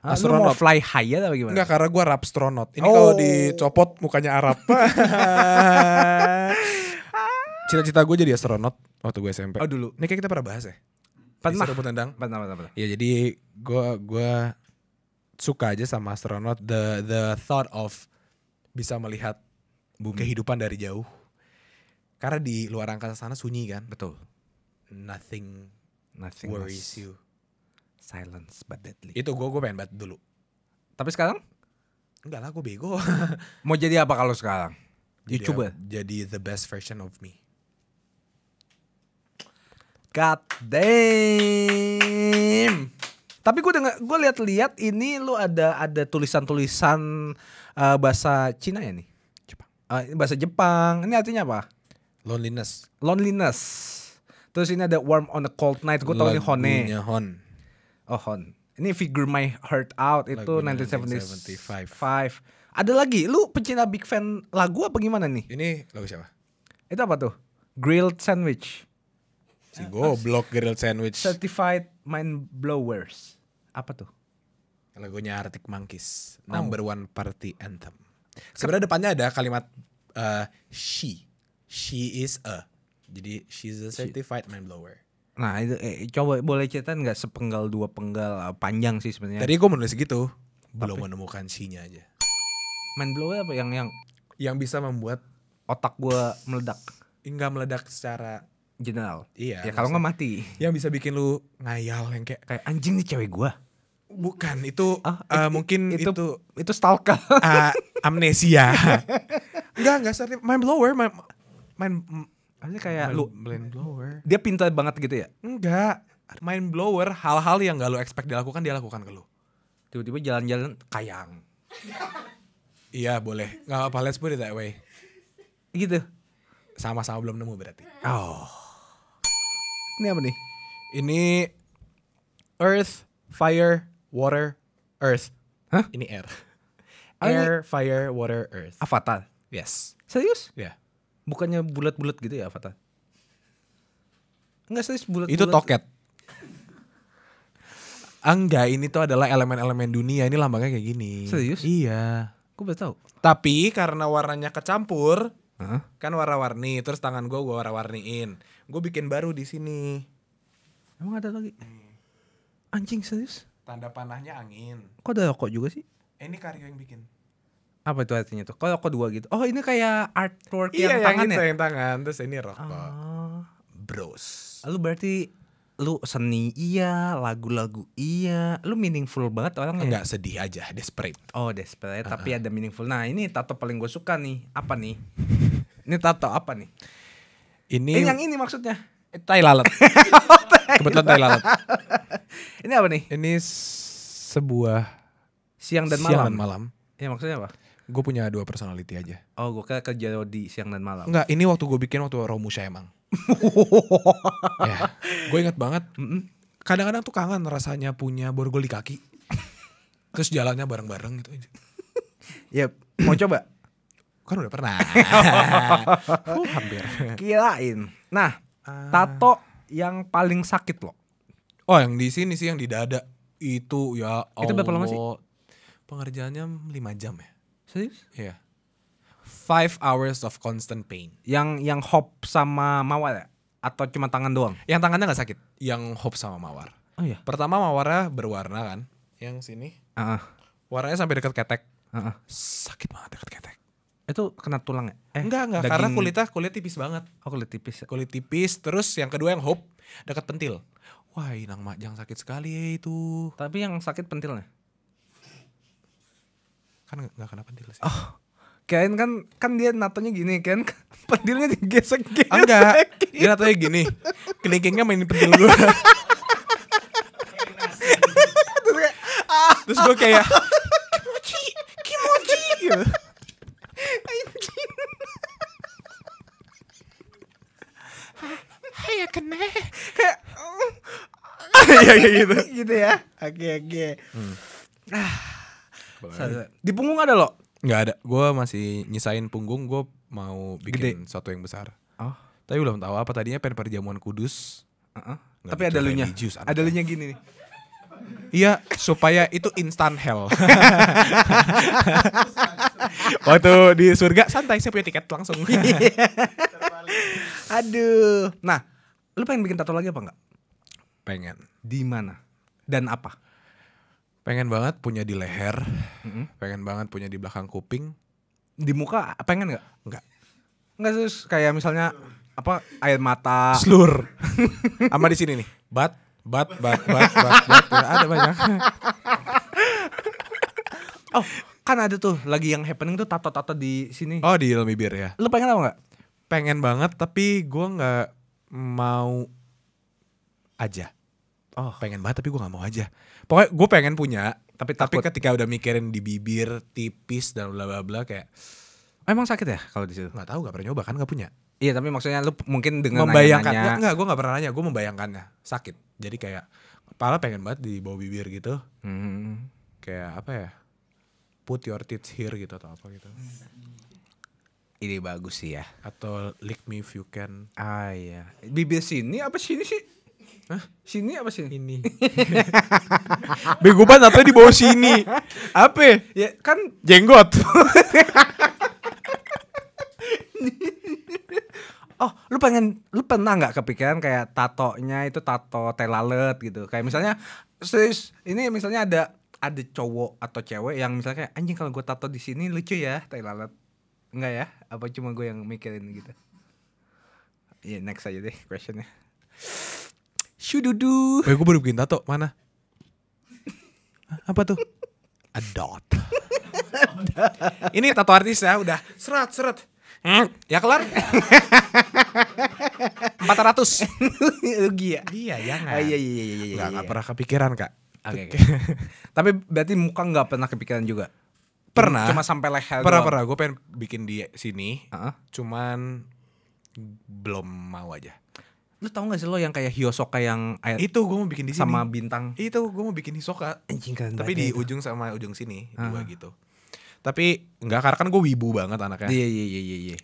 Hah, astronot. mau fly high atau gimana? Enggak, karena gue astronot Ini oh. kalau dicopot mukanya Arab. Cita-cita gue jadi astronot waktu gue SMP. Oh dulu. Ini kayak kita pernah bahas ya? Pernah. tendang. Pernah, pernah, pernah. Ya jadi gue gue suka aja sama astronot the the thought of bisa melihat Bumi. Hmm. kehidupan dari jauh. Karena di luar angkasa sana sunyi kan. Betul. Nothing, Nothing worries you. Silence but deadly. Itu gue gue pengen banget dulu. Tapi sekarang? Enggak lah, gue bego. Mau jadi apa kalau sekarang? Jadi, coba. Jadi the best version of me. God damn. Tapi gue dengar gue lihat-lihat ini lu ada ada tulisan-tulisan uh, bahasa Cina ya nih. Jepang. Uh, bahasa Jepang. Ini artinya apa? Loneliness. Loneliness. Terus ini ada warm on a cold night. Gue tau ini Hone. Hon. Oh Hon. Ini figure my heart out itu Lagunya 1975. Ada lagi. Lu pecinta big fan lagu apa gimana nih? Ini lagu siapa? Itu apa tuh? Grilled sandwich. Si goblok grilled sandwich. Certified mind blowers. Apa tuh? Lagunya Arctic Monkeys, oh. number one party anthem. Sebenarnya depannya ada kalimat uh, she, she is a. Jadi she's a certified mind blower. Nah itu eh, coba boleh cerita nggak sepenggal dua penggal uh, panjang sih sebenarnya. Tadi gue menulis gitu, belum menemukan sinya aja. Mind blower apa yang yang yang bisa membuat otak gue meledak? Enggak meledak secara general Iya. Ya kalau nggak mati. Yang bisa bikin lu ngayal yang kayak kayak anjing nih cewek gua. Bukan itu ah, uh, eh, it, mungkin itu itu, itu stalker. Uh, amnesia. enggak enggak sorry mind blower mind mind Maksudnya kayak mind, lu mind blower. Dia pintar banget gitu ya? Enggak. Mind blower hal-hal yang gak lu expect dilakukan dia lakukan ke lu. Tiba-tiba jalan-jalan kayang. iya boleh. Gak apa-apa let's put it that way. Gitu. Sama-sama belum nemu berarti. Oh. Ini apa nih? Ini Earth, Fire, Water, Earth. Hah? Ini air. Air, Fire, Water, Earth. Avatar. Yes. Serius? Ya. Yeah. Bukannya bulat-bulat gitu ya Avatar? Enggak serius bulat. Itu toket. Angga ini tuh adalah elemen-elemen dunia. Ini lambangnya kayak gini. Serius? Iya. Gue baru tahu. Tapi karena warnanya kecampur, huh? kan warna-warni. Terus tangan gue gue warna-warniin gue bikin baru di sini emang ada lagi hmm. anjing serius tanda panahnya angin kok ada rokok juga sih eh, ini karyo yang bikin apa itu artinya tuh kalau rokok dua gitu oh ini kayak artwork iya, yang, yang tangan itu, ya yang tangan terus ini rokok uh, bros lu berarti lu seni iya, lagu-lagu iya, lu meaningful banget orangnya. Enggak sedih aja, desperate. Oh, desperate uh -uh. tapi ah. ada meaningful. Nah, ini tato paling gue suka nih. Apa nih? ini tato apa nih? Ini eh, yang ini maksudnya. Eh, tai lalat. Oh, Kebetulan tai lalat. ini apa nih? Ini sebuah siang dan malam. Siang dan malam. Ya maksudnya apa? Gue punya dua personality aja. Oh, gue kayak kerja di siang dan malam. Enggak, ini waktu gue bikin waktu Romusha emang. ya, gue ingat banget. Kadang-kadang tuh kangen rasanya punya borgol di kaki. Terus jalannya bareng-bareng gitu aja. ya, mau coba? Kan udah pernah. uh, hampir. Kirain. Nah, tato ah. tato yang paling sakit loh. Oh, yang di sini sih yang di dada. Itu ya Allah. Itu berapa lama sih? Pengerjaannya 5 jam ya. Serius? Iya. Yeah. Five hours of constant pain. Yang yang hop sama mawar ya? Atau cuma tangan doang? Yang tangannya nggak sakit. Yang hop sama mawar. Oh iya. Pertama mawarnya berwarna kan? Yang sini. Uh -uh. Warnanya sampai dekat ketek. Uh -uh. Sakit banget deket ketek. Itu kena tulang ya? eh enggak enggak daging... karena kulitnya kulit tipis banget. Oh, kulit tipis. Ya. Kulit tipis terus yang kedua yang hop dekat pentil. Wah, inang yang sakit sekali ya itu. Tapi yang sakit pentilnya. Kan enggak kena pentil sih. Oh. Kain kan kan dia natonya gini kan pentilnya digesek-gesek. Gitu. Enggak. Dia natonya gini. Kelingkingnya mainin pentil gue. Terus gue kayak iya iya, iya gitu. gitu ya. Oke oke. Hmm. Ah. Di punggung ada lo? Gak ada. Gue masih nyisain punggung. Gue mau bikin Gede. sesuatu yang besar. Oh. Tapi belum tahu apa tadinya pen perjamuan kudus. Uh -uh. Tapi ada lunya. Ada kan? lunya gini nih. Iya, supaya itu instant hell. Waktu di surga santai, saya punya tiket langsung. Iya. Aduh. Nah, lu pengen bikin tato lagi apa enggak? Pengen di mana dan apa? Pengen banget punya di leher, mm-hmm. pengen banget punya di belakang kuping. Di muka pengen nggak? Nggak. Nggak sih kayak misalnya apa air mata. Slur. Sama di sini nih. Bat, bat, bat, bat, bat, bat. bat. Ada banyak. oh, kan ada tuh lagi yang happening tuh tato-tato di sini. Oh, di bibir ya. Lu pengen apa nggak? Pengen banget tapi gua nggak mau aja. Oh. Pengen banget tapi gue nggak mau aja. Pokoknya gue pengen punya, tapi Takut. tapi ketika udah mikirin di bibir tipis dan bla bla bla kayak oh, Emang sakit ya kalau di situ? nggak tahu, gak pernah nyoba kan, gak punya. Iya, tapi maksudnya lu mungkin dengan membayangkan nanya, enggak, gue gak pernah nanya, gue membayangkannya sakit. Jadi kayak kepala pengen banget di bawah bibir gitu. Hmm. Kayak apa ya? Put your teeth here gitu atau apa gitu. ini bagus sih ya. Atau lick me if you can. Ah iya. Bibir sini apa sini sih? Hah? Sini apa sini? Ini. Bego banget apa di bawah sini? Apa? Ya kan jenggot. oh, lu pengen lu pernah nggak kepikiran kayak tatonya itu tato telalet gitu. Kayak misalnya sis, ini misalnya ada ada cowok atau cewek yang misalnya kayak anjing kalau gue tato di sini lucu ya telalet. Enggak ya? Apa cuma gue yang mikirin gitu? Ya yeah, next aja deh questionnya. Shududu. Eh, gue baru bikin tato, mana? Apa tuh? A dot. Ini tato artis ya, udah seret seret. Hmm, ya kelar. 400. Rugi ya? Iya, jangan. Ya ah, iya, iya, iya, iya. Enggak, enggak iya. pernah kepikiran, Kak. Oke. Okay, okay. Tapi berarti muka nggak pernah kepikiran juga. Pernah. Cuma sampai leher. Pernah, doang. pernah. Gue pengen bikin di sini. Uh -huh. Cuman belum mau aja lu tau gak sih lo yang kayak Hiyosoka yang air itu gue mau bikin di sini sama bintang itu gue mau bikin Hiosoka anjing keren tapi di itu. ujung sama ujung sini uh. dua ah. gitu tapi nggak karena kan gue wibu banget anaknya iya iya iya iya, iya.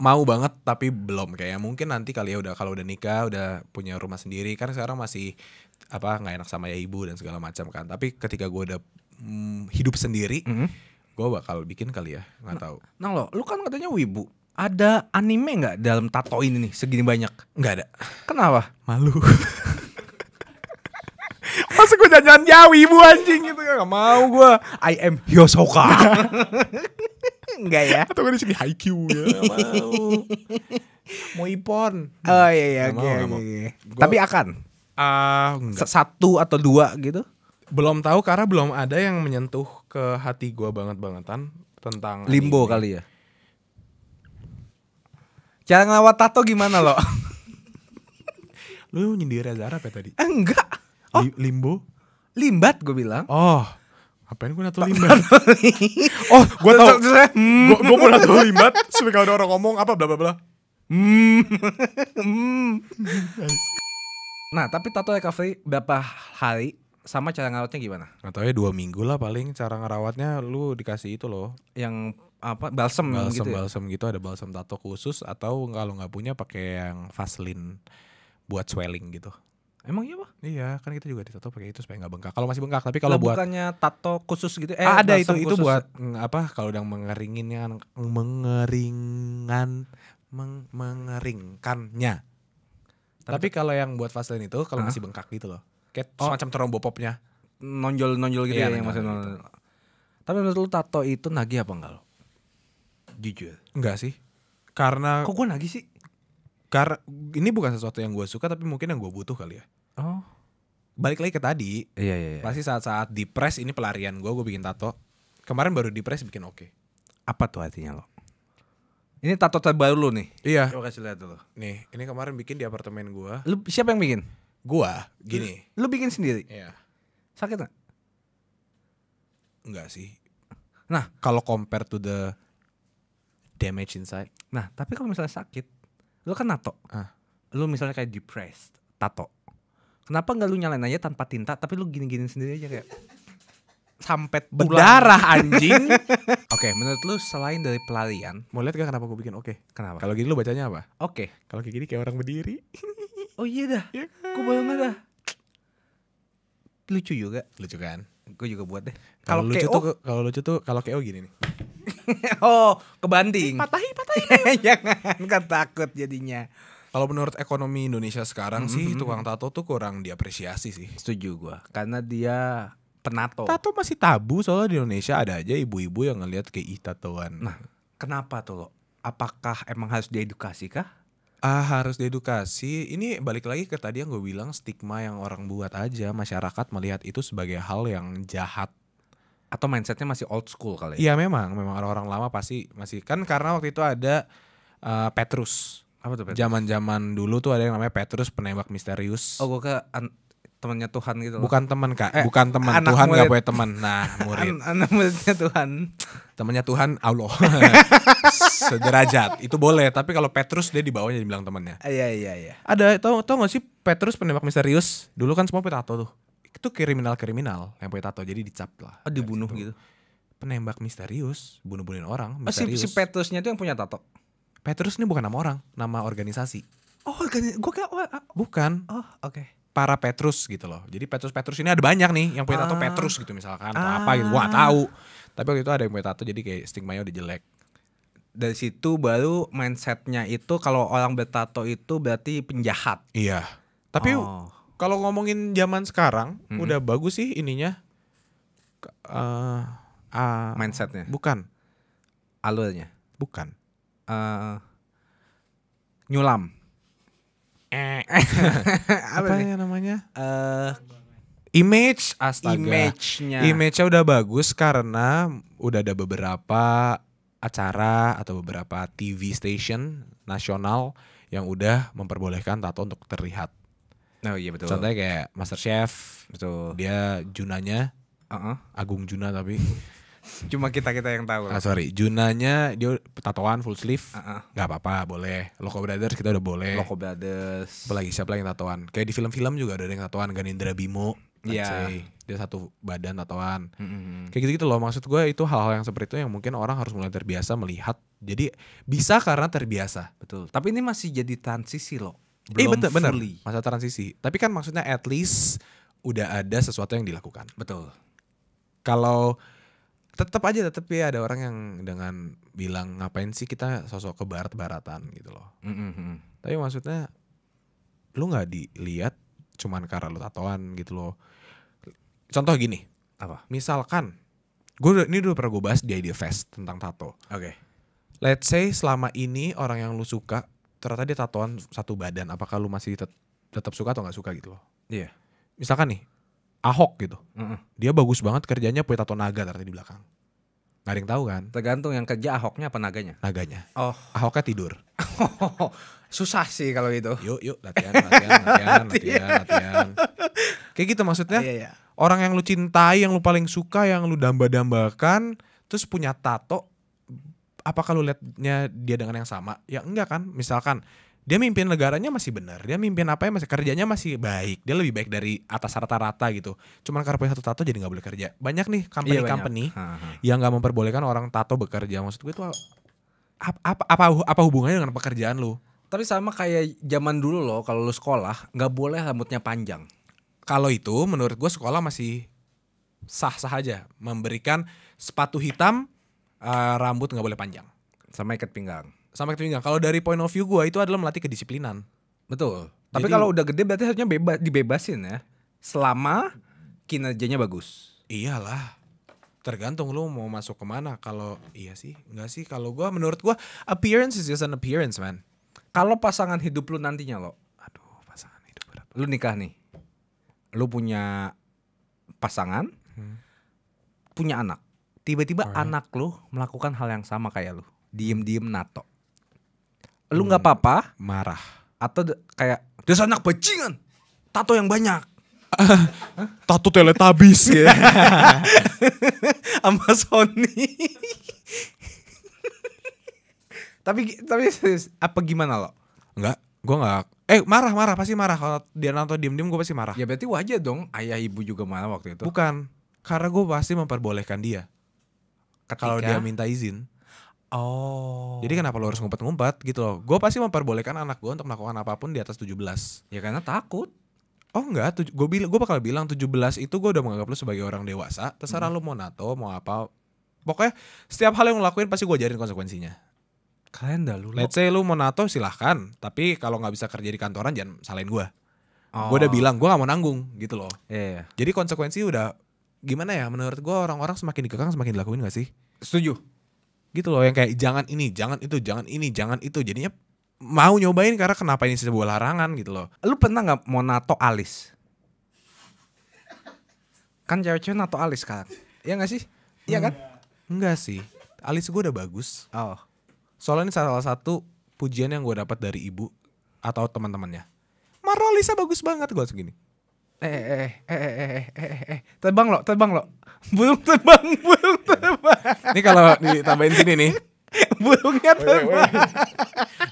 mau banget tapi belum kayak mungkin nanti kali ya udah kalau udah nikah udah punya rumah sendiri kan sekarang masih apa nggak enak sama ya ibu dan segala macam kan tapi ketika gue udah mm, hidup sendiri mm -hmm. gue bakal bikin kali ya nggak nah, tahu nah lo lu kan katanya wibu ada anime nggak dalam tato ini nih segini banyak? Nggak ada. Kenapa? Malu. Masa gue jalan-jalan bu ibu anjing gitu kan, gak mau gue. I am Hyosoka. Enggak ya? Atau gue disini ya? Gak mau. mau ipon. Oh iya iya oke Tapi akan. Ah, uh, satu atau dua gitu? Belum tahu karena belum ada yang menyentuh ke hati gue banget bangetan tentang limbo anime. kali ya Cara ngelawat tato gimana lo? lu nyindir Reza Arab ya tadi? Enggak. Oh. limbo? Limbat gue bilang. Oh. Apain gue nato limbat? oh, gue tau. Gue mau nato limbat. Supaya kalau ada orang ngomong apa bla bla bla. Hmm. nah, tapi tato recovery berapa hari sama cara ngerawatnya gimana? Gak tau ya dua minggu lah paling cara ngerawatnya lu dikasih itu loh. Yang apa balsem balsam gitu. Balsam ya? gitu ada balsem tato khusus atau kalau nggak punya pakai yang vaselin buat swelling gitu. Emang iya pak? Iya kan kita juga ditato pakai itu supaya nggak bengkak. Kalau masih bengkak tapi kalau buat bukannya tato khusus gitu? Eh, ada itu khusus. itu buat mm, apa? Kalau udah mengeringinnya mengeringan meng, mengeringkannya. Tapi, tapi kalau yang buat vaselin itu kalau masih bengkak gitu loh. Kayak oh. semacam trombopopnya. Nonjol-nonjol gitu iya, ya yang masih nonjol. Gitu. Tapi menurut lu tato itu nagih apa enggak lo? jujur enggak sih karena kok gue nagih sih karena ini bukan sesuatu yang gue suka tapi mungkin yang gue butuh kali ya oh balik lagi ke tadi iya iya, iya. pasti saat-saat depres ini pelarian gue gue bikin tato kemarin baru depres bikin oke okay. apa tuh artinya lo ini tato terbaru lo nih iya gue kasih lihat lo nih ini kemarin bikin di apartemen gue lu siapa yang bikin gue gini lu, lu bikin sendiri iya sakit gak? enggak sih nah kalau compare to the damage inside. Nah, tapi kalau misalnya sakit, lu kan nato. Ah. Lu misalnya kayak depressed, tato. Kenapa nggak lu nyalain aja tanpa tinta, tapi lu gini-gini sendiri aja kayak sampai berdarah anjing. oke, okay, menurut lu selain dari pelarian, mau lihat gak kenapa gue bikin oke? Okay? Kenapa? Kalau gini lu bacanya apa? Oke. Okay. Kalau kayak gini kayak orang berdiri. oh iya dah. Ya kan? Gue bayang dah. Lucu juga. Lucu kan? Gue juga buat deh. Kalau lucu, tuh kalau lucu tuh kalau kayak gini nih. oh, kebanting. Patahi, patahi. Jangan ya kan takut jadinya. Kalau menurut ekonomi Indonesia sekarang mm -hmm. sih mm-hmm. tukang tato tuh kurang diapresiasi sih. Setuju gua. Karena dia penato. Tato masih tabu soalnya di Indonesia ada aja ibu-ibu yang ngelihat kayak ih tatoan. Nah, kenapa tuh lo? Apakah emang harus diedukasi kah? Ah harus diedukasi. Ini balik lagi ke tadi yang gue bilang stigma yang orang buat aja masyarakat melihat itu sebagai hal yang jahat atau mindsetnya masih old school kali ya? Iya memang, memang orang-orang lama pasti masih kan karena waktu itu ada uh, Petrus. Apa tuh Petrus? Zaman-zaman dulu tuh ada yang namanya Petrus penembak misterius. Oh, gue ke temannya Tuhan gitu loh. Bukan teman kak, eh, bukan teman Tuhan murid. gak punya teman. Nah murid. An anak muridnya Tuhan. Temannya Tuhan Allah. Sederajat itu boleh, tapi kalau Petrus dia di bawahnya dibilang temannya. Iya iya iya. Ada tau tau gak sih Petrus penembak misterius? Dulu kan semua petato tuh itu kriminal-kriminal yang punya tato jadi dicap lah. Oh, dibunuh gitu. gitu. Penembak misterius, bunuh-bunuhin orang, misterius. Oh, si, si Petrusnya itu yang punya tato. Petrus ini bukan nama orang, nama organisasi. Oh, organisasi. gue kayak oh, ah. bukan. Oh, oke. Okay. Para Petrus gitu loh. Jadi Petrus Petrus ini ada banyak nih yang punya tato ah. Petrus gitu misalkan atau ah. apa gitu. gue tahu. Tapi waktu itu ada yang punya tato jadi kayak nya udah jelek. Dari situ baru mindsetnya itu kalau orang bertato itu berarti penjahat. Iya. Tapi oh kalau ngomongin zaman sekarang -hmm. udah bagus sih ininya uh, uh, mindsetnya bukan alurnya bukan uh, nyulam eh apa, apa ya namanya uh, image astaga image-nya image-nya udah bagus karena udah ada beberapa acara atau beberapa TV station nasional yang udah memperbolehkan tato untuk terlihat Oh iya betul. Contohnya kayak Master Chef. Betul. Dia Junanya. Uh -uh. Agung Juna tapi. Cuma kita kita yang tahu. Ah sorry, Junanya dia tatoan full sleeve. Uh -uh. Gak apa-apa, boleh. Loco Brothers kita udah boleh. Loco Brothers. Apalagi siapa lagi yang tatoan? Kayak di film-film juga ada yang tatoan. Ganindra Bimo. Iya. Yeah. Dia satu badan tatoan. Mm -hmm. Kayak gitu-gitu loh. Maksud gue itu hal-hal yang seperti itu yang mungkin orang harus mulai terbiasa melihat. Jadi bisa karena terbiasa. Betul. Tapi ini masih jadi transisi loh. Iya, belum eh, betul, bener, fully. Masa transisi. Tapi kan maksudnya at least udah ada sesuatu yang dilakukan. Betul. Kalau tetap aja tetap ya ada orang yang dengan bilang ngapain sih kita sosok ke barat-baratan gitu loh. Mm -hmm. Tapi maksudnya lu nggak dilihat cuman karena lu tatoan gitu loh. Contoh gini. Apa? Misalkan gue ini dulu pernah gue bahas di Idea Fest tentang tato. Oke. Okay. Let's say selama ini orang yang lu suka ternyata dia tatoan satu badan apakah lu masih tet tetap suka atau nggak suka gitu loh iya yeah. misalkan nih Ahok gitu mm -mm. dia bagus banget kerjanya punya tato naga ternyata di belakang Gak ada yang tahu kan? Tergantung yang kerja Ahoknya apa naganya? Naganya. Oh. Ahoknya tidur. Susah sih kalau gitu. Yuk, yuk latihan, latihan, latihan, latihan, latihan. Kayak gitu maksudnya. Iya, iya. Orang yang lu cintai, yang lu paling suka, yang lu damba-dambakan, terus punya tato apakah lu liatnya dia dengan yang sama? Ya enggak kan. Misalkan dia mimpin negaranya masih benar, dia mimpin apa ya masih kerjanya masih baik, dia lebih baik dari atas rata-rata gitu. Cuman karena punya satu tato jadi nggak boleh kerja. Banyak nih iya, company-company iya, company yang nggak memperbolehkan orang tato bekerja. Maksud gue itu apa apa apa, apa hubungannya dengan pekerjaan lu? Tapi sama kayak zaman dulu loh kalau lu sekolah nggak boleh rambutnya panjang. Kalau itu menurut gue sekolah masih sah-sah aja memberikan sepatu hitam uh, rambut nggak boleh panjang. Sama ikat pinggang. Sama ikat pinggang. Kalau dari point of view gue itu adalah melatih kedisiplinan. Betul. Tapi kalau udah gede berarti harusnya bebas dibebasin ya. Selama kinerjanya bagus. Iyalah. Tergantung lu mau masuk kemana. Kalau iya sih, enggak sih. Kalau gue, menurut gue appearance is just an appearance, man. Kalau pasangan hidup lu nantinya lo, aduh pasangan hidup berat. Lu nikah nih. Lu punya pasangan, hmm. punya anak tiba-tiba right. anak lu melakukan hal yang sama kayak lu diem-diem nato lu hmm. nggak hmm, apa-apa marah atau kayak dia anak bajingan tato yang banyak tato teletabis ya sama Sony tapi tapi apa gimana lo Enggak, gue nggak eh marah marah pasti marah kalau dia nonton diem diem gue pasti marah ya berarti wajar dong ayah ibu juga marah waktu itu bukan karena gue pasti memperbolehkan dia kalau dia minta izin. Oh. Jadi kenapa lo harus ngumpet-ngumpet gitu loh? Gue pasti memperbolehkan anak gue untuk melakukan apapun di atas 17 Ya karena takut. Oh enggak, gue bilang gue bakal bilang 17 itu gue udah menganggap lo sebagai orang dewasa. Terserah hmm. lo mau nato, mau apa. Pokoknya setiap hal yang lo lakuin pasti gue ajarin konsekuensinya. Kalian dah lu. Let's say lu mau nato silahkan, tapi kalau nggak bisa kerja di kantoran jangan salahin gue. Oh. Gue udah bilang gue gak mau nanggung gitu loh. Iya. Yeah. Jadi konsekuensi udah gimana ya menurut gue orang-orang semakin dikekang semakin dilakuin gak sih setuju gitu loh yang kayak jangan ini jangan itu jangan ini jangan itu jadinya mau nyobain karena kenapa ini sebuah larangan gitu loh lu pernah gak mau nato alis kan cewek-cewek nato alis kan ya gak sih iya kan? hmm. kan enggak sih alis gue udah bagus oh soalnya ini salah satu pujian yang gue dapat dari ibu atau teman-temannya Marolisa bagus banget gue segini Eh eh eh, eh eh eh eh eh eh eh terbang lo terbang lo burung terbang burung terbang ini kalau ditambahin sini nih burungnya terbang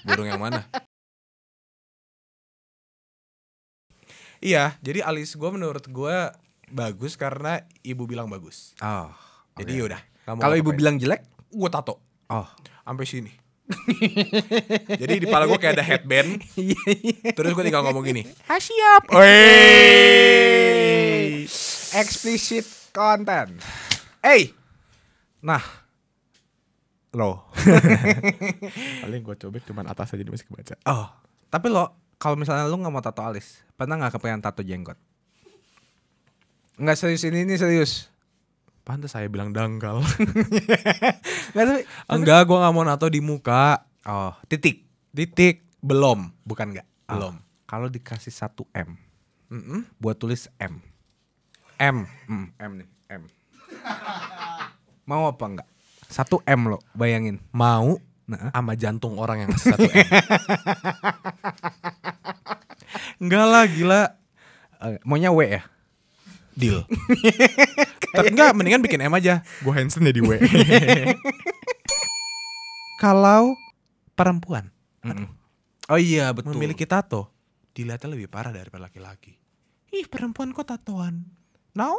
burung yang mana Iya, jadi alis gue menurut gue bagus karena ibu bilang bagus. Oh. Jadi yaudah. Kalau ibu bilang jelek, gue tato. Oh. Sampai sini. Jadi di kepala gue kayak ada headband. terus gue tinggal ngomong gini. Ah siap. Explicit content. Hey. Nah. Lo. Paling gue coba cuman atas aja masih kebaca. Oh. Tapi lo kalau misalnya lo nggak mau tato alis, pernah nggak kepengen tato jenggot? Nggak serius ini ini serius pantas saya bilang dangkal tapi enggak gue nggak mau nato di muka oh titik titik belum bukan nggak ah. belum kalau dikasih satu m mm -mm. buat tulis m m mm, m nih m mau apa enggak satu m lo bayangin mau nah. sama jantung orang yang satu m enggak lah gila uh, maunya w ya deal tapi enggak gitu. mendingan bikin M aja gue Hansen jadi W kalau perempuan mm oh iya betul memiliki tato dilihatnya lebih parah dari laki-laki ih perempuan kok tatoan now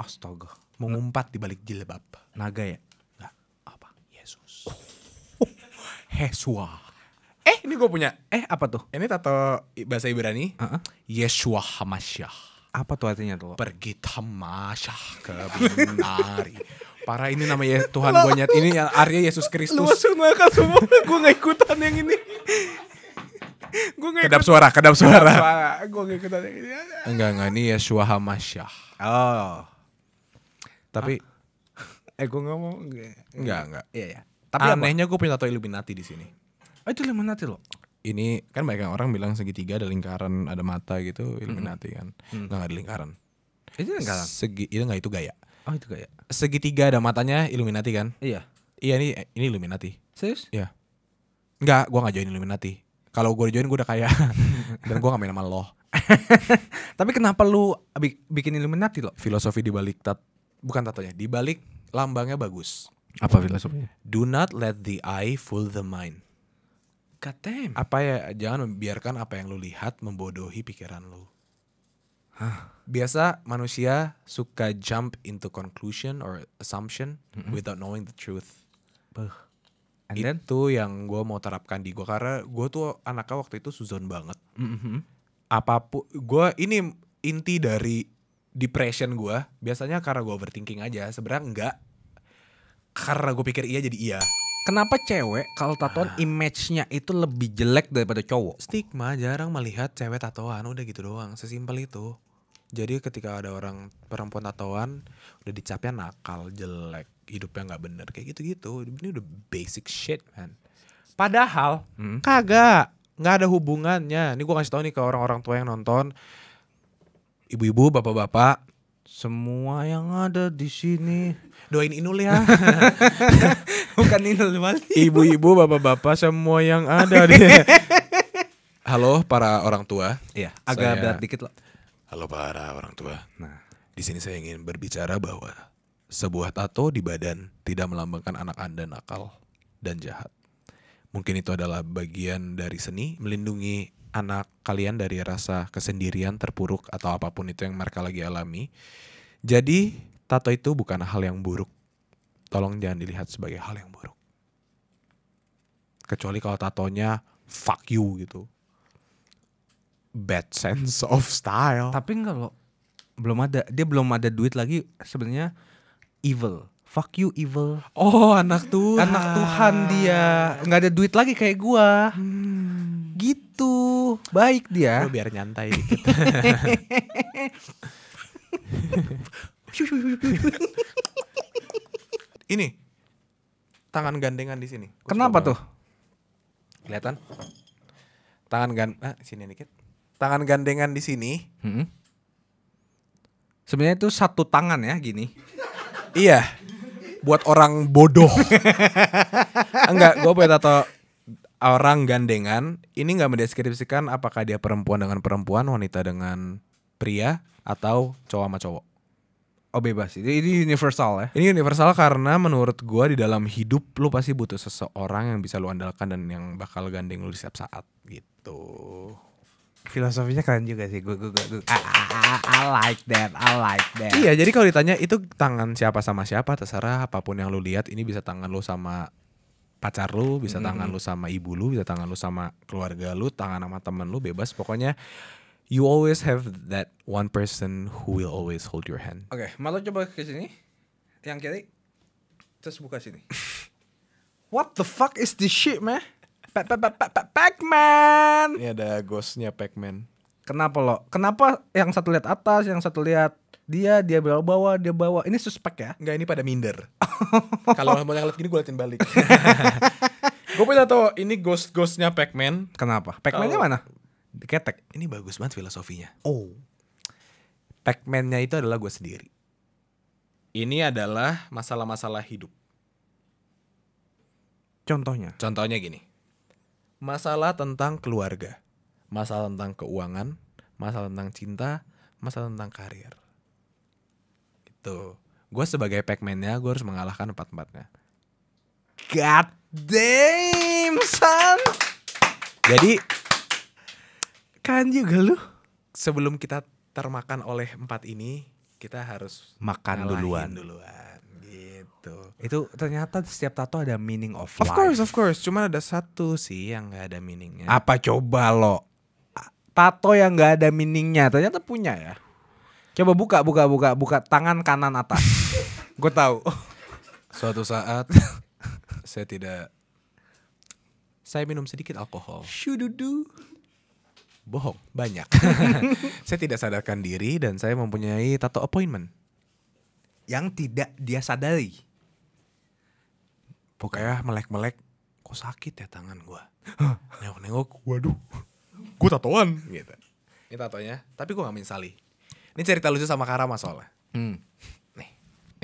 astaga mengumpat di balik jilbab naga ya Enggak. apa Yesus Yesua? oh. eh ini gue punya eh apa tuh ini tato bahasa Ibrani uh huh Yeshua Hamashiach apa tuh artinya tuh? Pergi tamasya ke binari. para ini namanya Tuhan gue nyat ini yang Arya Yesus Kristus. Lu masuk semua, gue gak ikutan yang ini. gue gak kedap suara, kedap suara. suara. Gue gak ikutan yang ini. Enggak, enggak, ini Yeshua Hamasyah. Oh. Tapi, ah. eh gue gak mau. Enggak, enggak. Iya, iya. Tapi anehnya gue punya tato Illuminati di sini. Oh, itu Illuminati loh ini kan banyak orang bilang segitiga ada lingkaran ada mata gitu Illuminati kan mm. nggak ada lingkaran itu lingkaran segi itu nggak itu gaya oh itu gaya segitiga ada matanya Illuminati kan iya iya ini eh, ini Illuminati serius iya nggak gue nggak join Illuminati kalau gue join gue udah kaya dan gue gak main sama lo tapi kenapa lu bikin Illuminati lo filosofi di balik tat bukan tatonya di balik lambangnya bagus apa filosofinya do not let the eye fool the mind God Apa ya, jangan biarkan apa yang lu lihat membodohi pikiran lu. Hah. Biasa manusia suka jump into conclusion or assumption mm -hmm. without knowing the truth. Beuh. And then? Itu yang gue mau terapkan di gue karena gue tuh anaknya waktu itu suzon banget. Mm -hmm. Apapun, gue ini inti dari depression gue biasanya karena gue overthinking aja sebenarnya enggak karena gue pikir iya jadi iya Kenapa cewek kalau tatoan ah. image-nya itu lebih jelek daripada cowok? Stigma jarang melihat cewek tatoan udah gitu doang, sesimpel itu. Jadi ketika ada orang perempuan tatoan udah dicapnya nakal, jelek, hidupnya nggak bener kayak gitu-gitu. Ini udah basic shit man. Padahal hmm? kagak, nggak ada hubungannya. Ini gue kasih tau nih ke orang-orang tua yang nonton, ibu-ibu, bapak-bapak, semua yang ada di sini doain Inul ya. Bukan Inul Wali Ibu-ibu, bapak-bapak semua yang ada di Halo para orang tua. Iya, agak saya... berat dikit loh. Halo para orang tua. Nah, di sini saya ingin berbicara bahwa sebuah tato di badan tidak melambangkan anak Anda nakal dan jahat. Mungkin itu adalah bagian dari seni melindungi anak kalian dari rasa kesendirian terpuruk atau apapun itu yang mereka lagi alami. Jadi, tato itu bukan hal yang buruk. Tolong jangan dilihat sebagai hal yang buruk. Kecuali kalau tatonya fuck you gitu. Bad sense of style. Tapi kalau belum ada, dia belum ada duit lagi sebenarnya evil. Fuck you evil. Oh, anak Tuhan. Anak Tuhan dia. nggak ada duit lagi kayak gua. Hmm gitu. Baik dia. Lu biar nyantai ini tangan gandengan di sini. Kenapa tuh? Kelihatan? Tangan gan ah, sini dikit. Tangan gandengan di sini. Hmm. Sebenarnya itu satu tangan ya gini. iya. Buat orang bodoh. Enggak, gue punya tato orang gandengan ini nggak mendeskripsikan apakah dia perempuan dengan perempuan, wanita dengan pria, atau cowok sama cowok. Oh bebas, ini, universal ya? Ini universal karena menurut gue di dalam hidup lu pasti butuh seseorang yang bisa lu andalkan dan yang bakal gandeng lu di setiap saat gitu. Filosofinya keren juga sih, gue gue gue. I like that, I like that. Iya, jadi kalau ditanya itu tangan siapa sama siapa, terserah apapun yang lu lihat ini bisa tangan lu sama pacar lu, bisa mm -hmm. tangan lu sama ibu lu, bisa tangan lu sama keluarga lu, tangan sama temen lu bebas. Pokoknya you always have that one person who will always hold your hand. Oke, okay, malu coba ke sini. Yang kiri. Terus buka sini. What the fuck is this shit, man? Pak, pak, pak, pak, Pac-Man. Ini ada ghostnya Pac-Man. Kenapa lo? Kenapa yang satu lihat atas, yang satu lihat dia, dia bawa-bawa, dia bawa. Ini suspek ya? Enggak, ini pada minder. Kalau mau yang gini gue liatin balik. gue punya tau ini ghost-ghostnya Pac-Man. Kenapa? Pac-Man-nya mana? ketek Ini bagus banget filosofinya. Oh. Pac-Man-nya itu adalah gue sendiri. Ini adalah masalah-masalah hidup. Contohnya? Contohnya gini. Masalah tentang keluarga, masalah tentang keuangan, masalah tentang cinta, masalah tentang karir gitu gue sebagai Pac-Man-nya gue harus mengalahkan empat empatnya God damn son jadi kan juga lu sebelum kita termakan oleh empat ini kita harus makan duluan duluan gitu itu ternyata setiap tato ada meaning of, of life of course of course cuma ada satu sih yang gak ada meaningnya apa coba lo tato yang gak ada meaningnya ternyata punya ya Coba buka, buka, buka, buka tangan kanan atas. Gue tahu. Suatu saat saya tidak saya minum sedikit alkohol. Shududu. Bohong, banyak. saya tidak sadarkan diri dan saya mempunyai tato appointment. Yang tidak dia sadari. Pokoknya melek-melek, kok sakit ya tangan gue. Nengok-nengok, waduh, Gua tatoan gitu. Ini tatonya, tapi gua gak menyesali ini cerita lucu sama Karama soalnya. Hmm. Nih.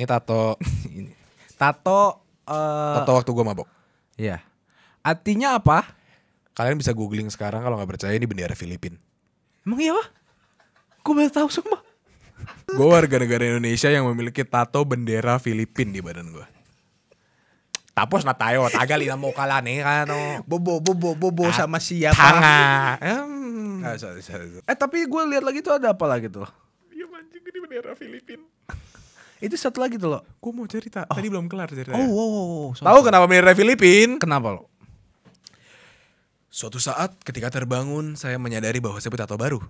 Ini tato ini. Tato uh, tato waktu gue mabok. Iya. Artinya apa? Kalian bisa googling sekarang kalau nggak percaya ini bendera Filipin. Emang iya, Pak? Gue baru tahu semua. gue warga negara Indonesia yang memiliki tato bendera Filipin di badan gue. Tapos na tayo, tagal ina mo kala nih ano. Bobo, bobo, bobo ah, sama siapa? Tanga. Hmm. Ah, sorry, sorry, sorry. Eh tapi gue lihat lagi tuh ada apa lagi tuh? bendera Filipin itu satu lagi tuh lo. Gue mau cerita. Oh. Tadi belum kelar cerita. Oh, wow, wow, wow. Tahu kenapa bendera Filipin? Kenapa lo? Suatu saat ketika terbangun saya menyadari bahwa saya punya tato baru.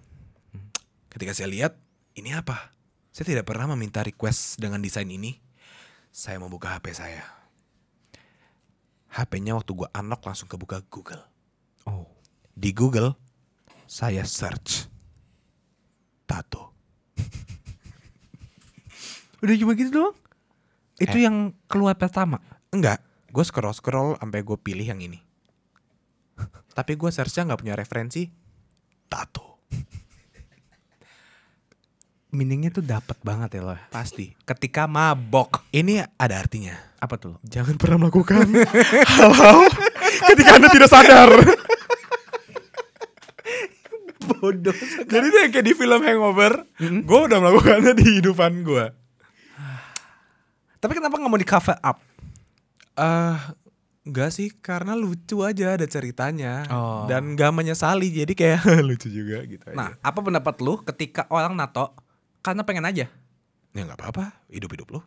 Ketika saya lihat, ini apa? Saya tidak pernah meminta request dengan desain ini. Saya membuka HP saya. HP-nya waktu gue unlock langsung kebuka Google. Oh. Di Google, saya search. Tato. udah cuma gitu doang itu eh. yang keluar pertama enggak gue scroll scroll sampai gue pilih yang ini tapi gue searchnya nggak punya referensi tato meaningnya tuh dapat banget ya loh pasti ketika mabok ini ada artinya apa tuh jangan pernah melakukan hal-hal ketika anda tidak sadar bodoh jadi tuh kayak di film Hangover mm -hmm. gue udah melakukannya di hidupan gue tapi kenapa nggak mau di cover up? Eh uh, Enggak sih, karena lucu aja ada ceritanya oh. dan gak menyesali jadi kayak lucu juga gitu. Nah, aja. apa pendapat lu ketika orang nato karena pengen aja? Ya nggak apa-apa, hidup hidup lu.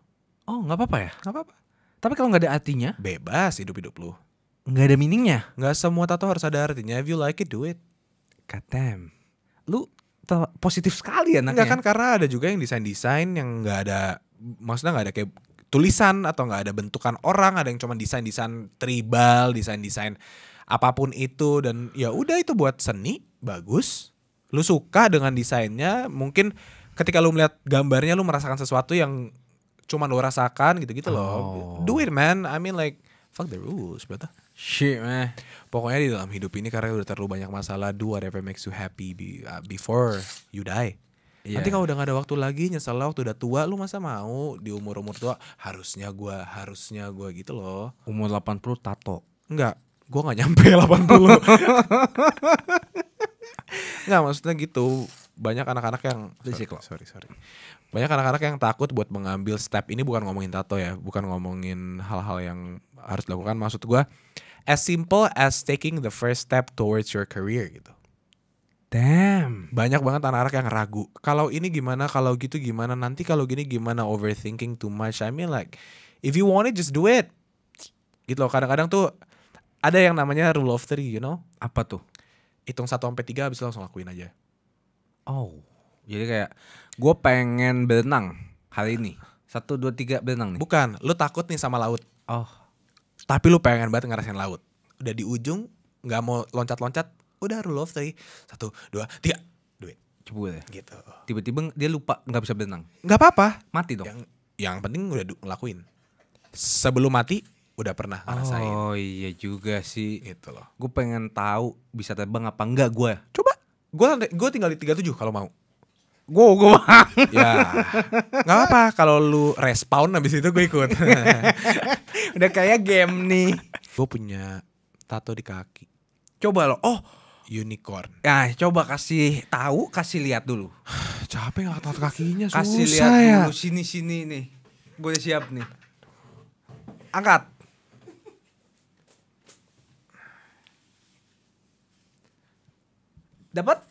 Oh nggak apa-apa ya? Nggak apa-apa. Tapi kalau nggak ada artinya? Bebas hidup hidup lu. Nggak ada meaningnya? Nggak semua tato harus ada artinya. If you like it, do it. Katem, Lu positif sekali ya Enggak kan karena ada juga yang desain desain yang nggak ada maksudnya nggak ada kayak tulisan atau nggak ada bentukan orang, ada yang cuma desain-desain tribal, desain-desain apapun itu dan ya udah itu buat seni bagus. Lu suka dengan desainnya, mungkin ketika lu melihat gambarnya lu merasakan sesuatu yang cuma lu rasakan gitu-gitu oh. Do it man, I mean like fuck the rules, bro Shit man. Pokoknya di dalam hidup ini karena udah terlalu banyak masalah, do whatever makes you happy be, uh, before you die. Yeah. Nanti kalau udah gak ada waktu lagi nyesel lah waktu udah tua lu masa mau di umur-umur tua harusnya gua harusnya gua gitu loh. Umur 80 tato. Enggak, gua nggak nyampe 80. Enggak maksudnya gitu. Banyak anak-anak yang sorry, sorry, sorry. Banyak anak-anak yang takut buat mengambil step ini bukan ngomongin tato ya, bukan ngomongin hal-hal yang harus dilakukan maksud gua as simple as taking the first step towards your career gitu Damn. Banyak banget anak-anak yang ragu. Kalau ini gimana, kalau gitu gimana, nanti kalau gini gimana, overthinking too much. I mean like, if you want it, just do it. Gitu loh, kadang-kadang tuh ada yang namanya rule of three, you know? Apa tuh? Hitung satu sampai tiga, habis itu langsung lakuin aja. Oh, jadi kayak gue pengen berenang hari ini. Satu, dua, tiga berenang nih? Bukan, lu takut nih sama laut. Oh. Tapi lu pengen banget ngerasain laut. Udah di ujung, nggak mau loncat-loncat, udah rule of three satu dua tiga duit cepet ya gitu tiba-tiba dia lupa nggak bisa berenang nggak apa-apa mati dong yang yang penting udah ngelakuin sebelum mati udah pernah ngerasain oh iya juga sih itu loh gue pengen tahu bisa terbang apa enggak gue coba gue gue tinggal di tiga tujuh kalau mau gue gue ya nggak apa kalau lu respawn abis itu gue ikut udah kayak game nih gue punya tato di kaki coba lo oh unicorn. Nah, coba kasih tahu, kasih lihat dulu. Capek tahu kakinya susah Kasih lihat ya. dulu sini-sini nih. Gue siap nih. Angkat. Dapat?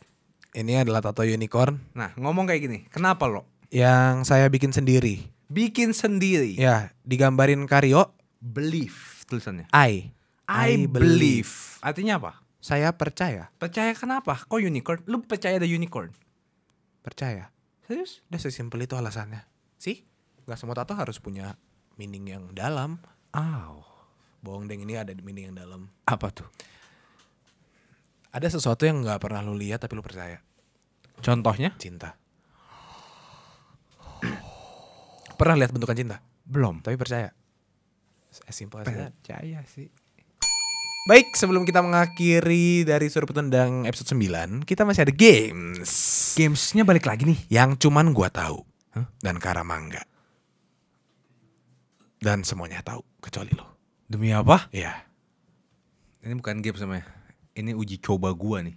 Ini adalah tato unicorn. Nah, ngomong kayak gini. Kenapa lo? Yang saya bikin sendiri. Bikin sendiri. Ya, digambarin Karyo. Belief tulisannya. I. I, I believe. believe. Artinya apa? Saya percaya. Percaya kenapa? Kok unicorn? Lu percaya ada unicorn? Percaya. Serius? Udah sesimpel itu alasannya. Sih? Gak semua tato harus punya meaning yang dalam. Aw. Oh. Bohong deng ini ada meaning yang dalam. Apa tuh? Ada sesuatu yang gak pernah lu lihat tapi lu percaya. Contohnya? Cinta. pernah lihat bentukan cinta? Belum. Tapi percaya. As simple as percaya Percaya sih. Baik, sebelum kita mengakhiri dari Suruh Petendang episode 9, kita masih ada games. Gamesnya balik lagi nih. Yang cuman gua tahu. Huh? Dan Karamangga. Dan semuanya tahu, kecuali lo. Demi apa? Iya. Ini bukan game sama Ini uji coba gua nih.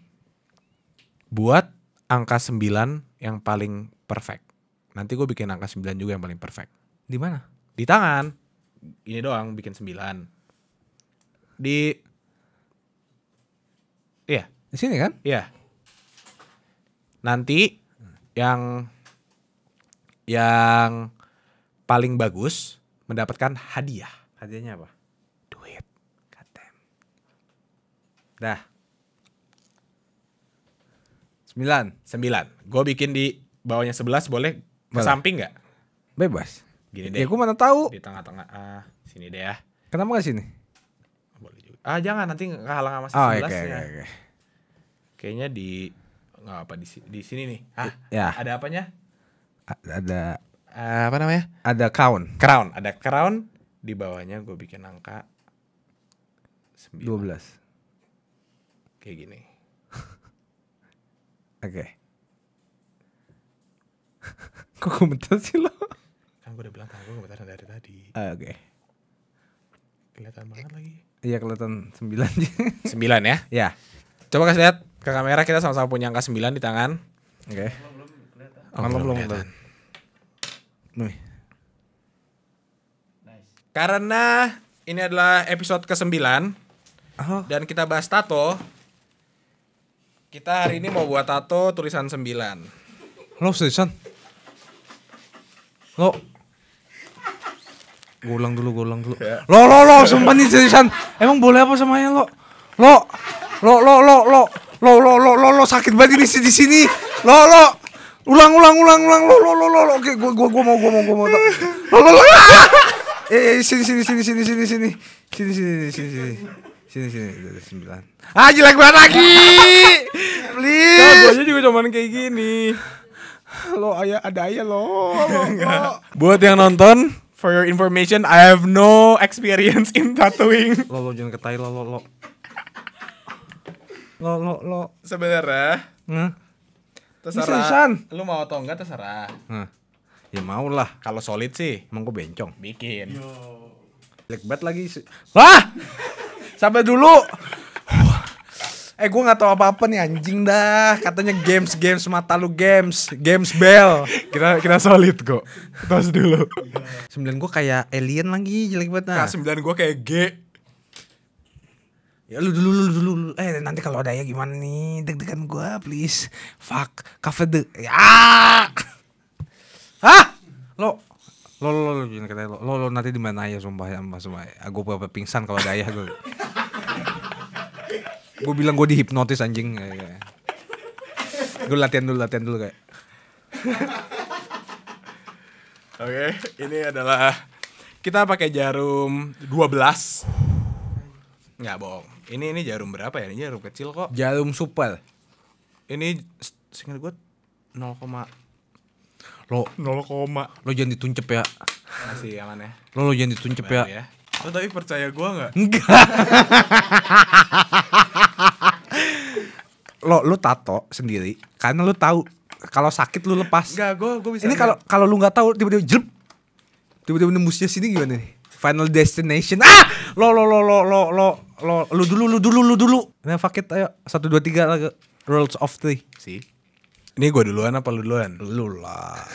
Buat angka 9 yang paling perfect. Nanti gue bikin angka 9 juga yang paling perfect. Di mana? Di tangan. Ini doang bikin 9. Di Iya. Di sini kan? Iya. Nanti yang yang paling bagus mendapatkan hadiah. Hadiahnya apa? Duit. Katem. Dah. Sembilan. Sembilan. Gue bikin di bawahnya sebelas boleh? Ke samping nggak? Bebas. Gini ya deh. Ya gue mana tahu. Di tengah-tengah. Ah, sini deh ya. Kenapa gak sini? ah jangan nanti kehalang sama si oh, iya, sebelasnya. Okay, okay, okay. Kayaknya di nggak apa di di sini nih. Hah? Ya. Ada apanya? A ada uh, apa namanya? Ada crown. Crown, ada crown di bawahnya gue bikin angka dua belas Kayak gini. Oke. okay. Kok komentar sih lo? Kan gue udah bilang kan gue komentar dari tadi. Ah, oke. Okay. Kelihatan banget lagi. Iya kelihatan sembilan sembilan ya? Iya. Coba kasih lihat ke kamera kita sama-sama punya angka sembilan di tangan. Oke. Okay. Oh, belum belum kelihatan. Nice. Karena ini adalah episode ke-9 oh. dan kita bahas tato. Kita hari ini mau buat tato tulisan 9. Lo seriusan? Lo gue ulang dulu gue ulang dulu lo lo lo sumpah nih Jason emang boleh apa sama yang lo lo lo lo lo lo lo lo lo lo lo sakit banget di sini di sini lo lo ulang ulang ulang ulang lo lo lo lo oke gue gue gue mau gue mau gue mau lo lo lo eh sini sini sini sini sini sini sini sini sini sini sini sini sini dari sembilan ah jelek banget lagi please gue juga cuman kayak gini lo ayah ada ayah lo, lo, lo. buat yang nonton for your information, I have no experience in tattooing. Lo lo jangan ketai lo lo lo. Lo lo lo. Sebenarnya. Nah. Terserah. Lu mau atau enggak terserah. Nah. Ya mau lah. Kalau solid sih, emang gue bencong. Bikin. Yo. Jelek banget lagi. Wah. Sampai dulu eh gue gak tau apa apa nih anjing dah katanya games games mata lu games games bell kita kita solid kok tos dulu sembilan gue kayak alien lagi jelek banget nah sembilan gue kayak G ya lu dulu lu dulu lu eh nanti kalau ada ya gimana nih deg-degan gue please fuck cafe the ya ah lo lo lo lo lo lo lo, nanti di mana ya sumpah ya sumpah gue pingsan kalau ada ayah gue gue bilang gue dihipnotis anjing iya, iya. gue latihan dulu latihan dulu kayak oke okay, ini adalah kita pakai jarum 12 nggak bohong ini ini jarum berapa ya ini jarum kecil kok jarum super ini singkat gue koma lo koma lo jangan dituncep ya masih aman ya lo lo jangan dituncep Baru ya, ya. Lo tapi percaya gue nggak? Enggak lo lu tato sendiri karena lu tahu kalau sakit lu lepas. Enggak, gua gua bisa. Ini kalau kalau lu nggak tahu tiba-tiba jelp. Tiba-tiba nembusnya sini gimana nih? Final Destination. Ah, lo lo lo lo lo lo lo lu dulu lu dulu lu dulu. Nah, fuck it ayo. 1 2 3 lagi. Rules of Three. sih. Ini gua duluan apa lu duluan? Lu lah.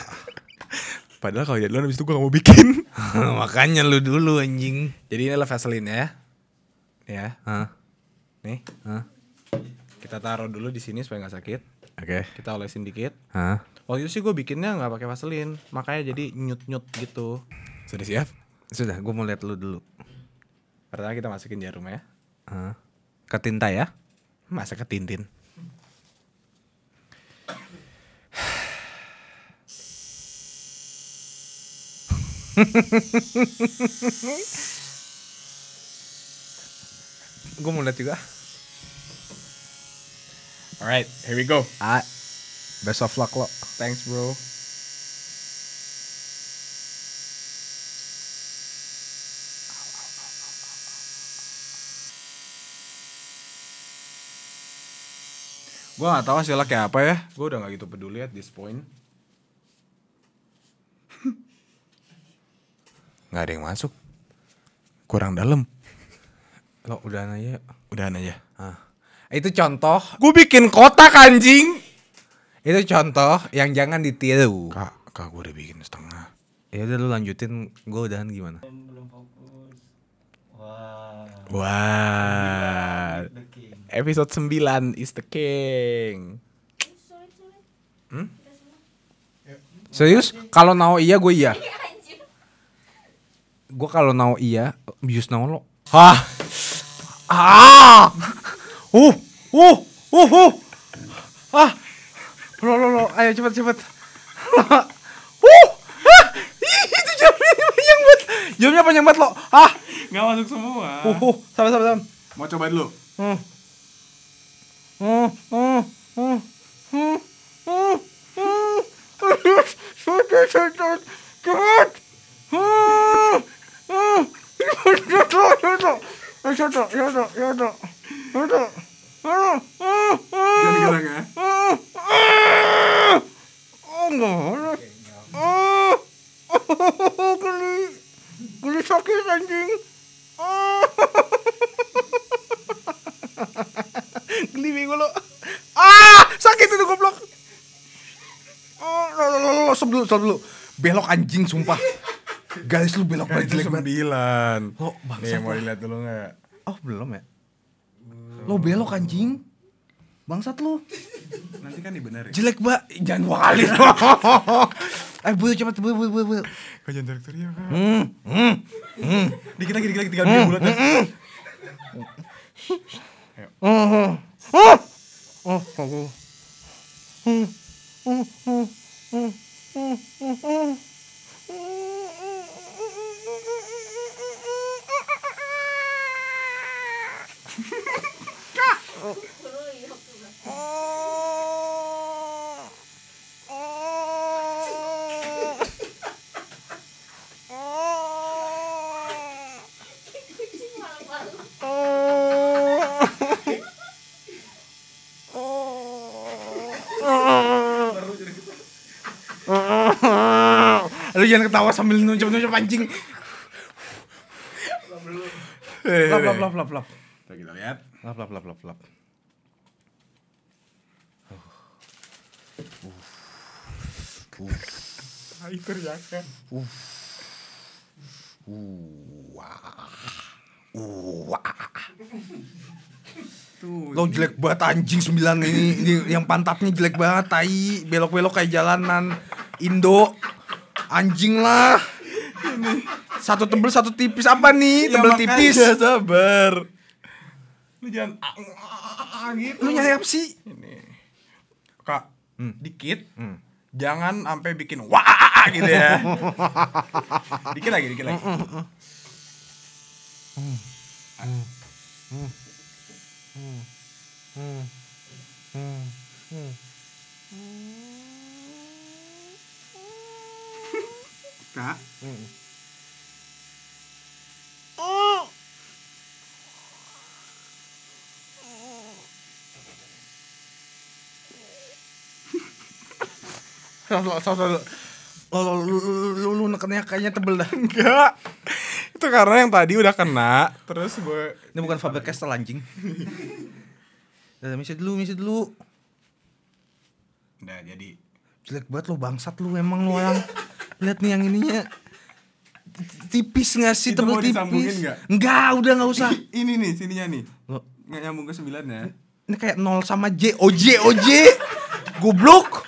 Padahal kalau jadi duluan habis itu gua gak mau bikin. Makanya lu dulu anjing. Jadi ini adalah Vaseline ya. Ya. Huh? Nih. Huh? kita taruh dulu di sini supaya nggak sakit. Oke. Okay. Kita olesin dikit. Hah? Waktu itu sih gue bikinnya nggak pakai vaselin, makanya jadi nyut-nyut gitu. Sudah siap? Sudah, gue mau lihat lu dulu. Pertama kita masukin jarum ya. Hah? Ke tinta ya? Masa ke tintin? gue mau lihat juga All right, here we go. Ah, best of luck lo. Thanks bro. Gue gak tau hasilnya kayak apa ya. Gue udah gak gitu peduli at this point. gak ada yang masuk. Kurang dalam. Lo udah aja. Udah aja. Ah. Itu contoh. Gue bikin kotak anjing. Itu contoh yang jangan ditiru. Kak, kak gue udah bikin setengah. Ya udah lu lanjutin, gue udahan gimana? Wah. Wow. Wah. Episode 9 is the king. Hmm? Serius? Kalau nao iya gue iya. iya gue kalau nao iya, bius nao lo. Hah? Ah! Uh, uh, uh, uh. Ah. Lo, lo, lo. Ayo cepet, cepet. uh. Ah. Itu jamnya panjang banget. Jamnya panjang banget lo. Ah. nggak masuk semua. Uh, uh. Sabar, sabar, sabar. Mau coba dulu. Hmm. Hmm, hmm, hmm. Hmm, hmm, hmm. Sudah, sudah. Cepat. Hmm. Hmm. Sudah, sudah. Sudah, sudah, sudah. Jangan sakit anjing. Oh. Geli minggu lo. Ah, sakit itu goblok. Oh, lo lo lo stop dulu, stop Belok anjing sumpah. Guys, lu belok balik jelek banget. sembilan Oh, bangsa. Nih, mau dilihat dulu enggak? Oh, belum ya. Lo belok anjing. Bangsat lo Nanti kan dibenerin. Jelek, Mbak. Jangan wali eh Ayo bulu cepat bulu bulu bulu. bulu. Kau jangan direktur ya, Kak. Hmm. Hmm. Hmm. Dikit lagi dikit lagi 3 hmm. bulan. Hmm. Ayo. Oh. Oh. Oh. Oh. Oh. Oh. Oh. Oh. lu jangan ketawa sambil nunjuk-nunjuk pancing. Lap lap lap lap lap. Kita lihat. Lap lap lap lap lap. Hai teriakan. Uh. Wah. Tuh, Lo jelek banget anjing sembilan ini. ini yang pantatnya jelek banget tai, belok-belok kayak jalanan Indo. Anjing lah. Ini. Satu tebel satu tipis apa nih? Ya, tebel tipis. Ya sabar. Lu jangan ah, ah, ah, gitu. Lu nyari apa sih? Ini. Kak, hmm. dikit. Hmm. Jangan sampai bikin wah gitu ya. Dikit lagi, dikit lagi. Kak lo lu lu, lu, nekennya kayaknya tebel dah enggak itu karena yang tadi udah kena terus gue ini bukan Faber Castell anjing udah misi dulu misi dulu udah jadi jelek banget lo bangsat lu emang lu orang lihat nih yang ininya tipis nggak sih tebel tipis gak? enggak udah nggak usah ini nih sininya nih lo nggak nyambung ke sembilan ya ini kayak nol sama J OJ OJ goblok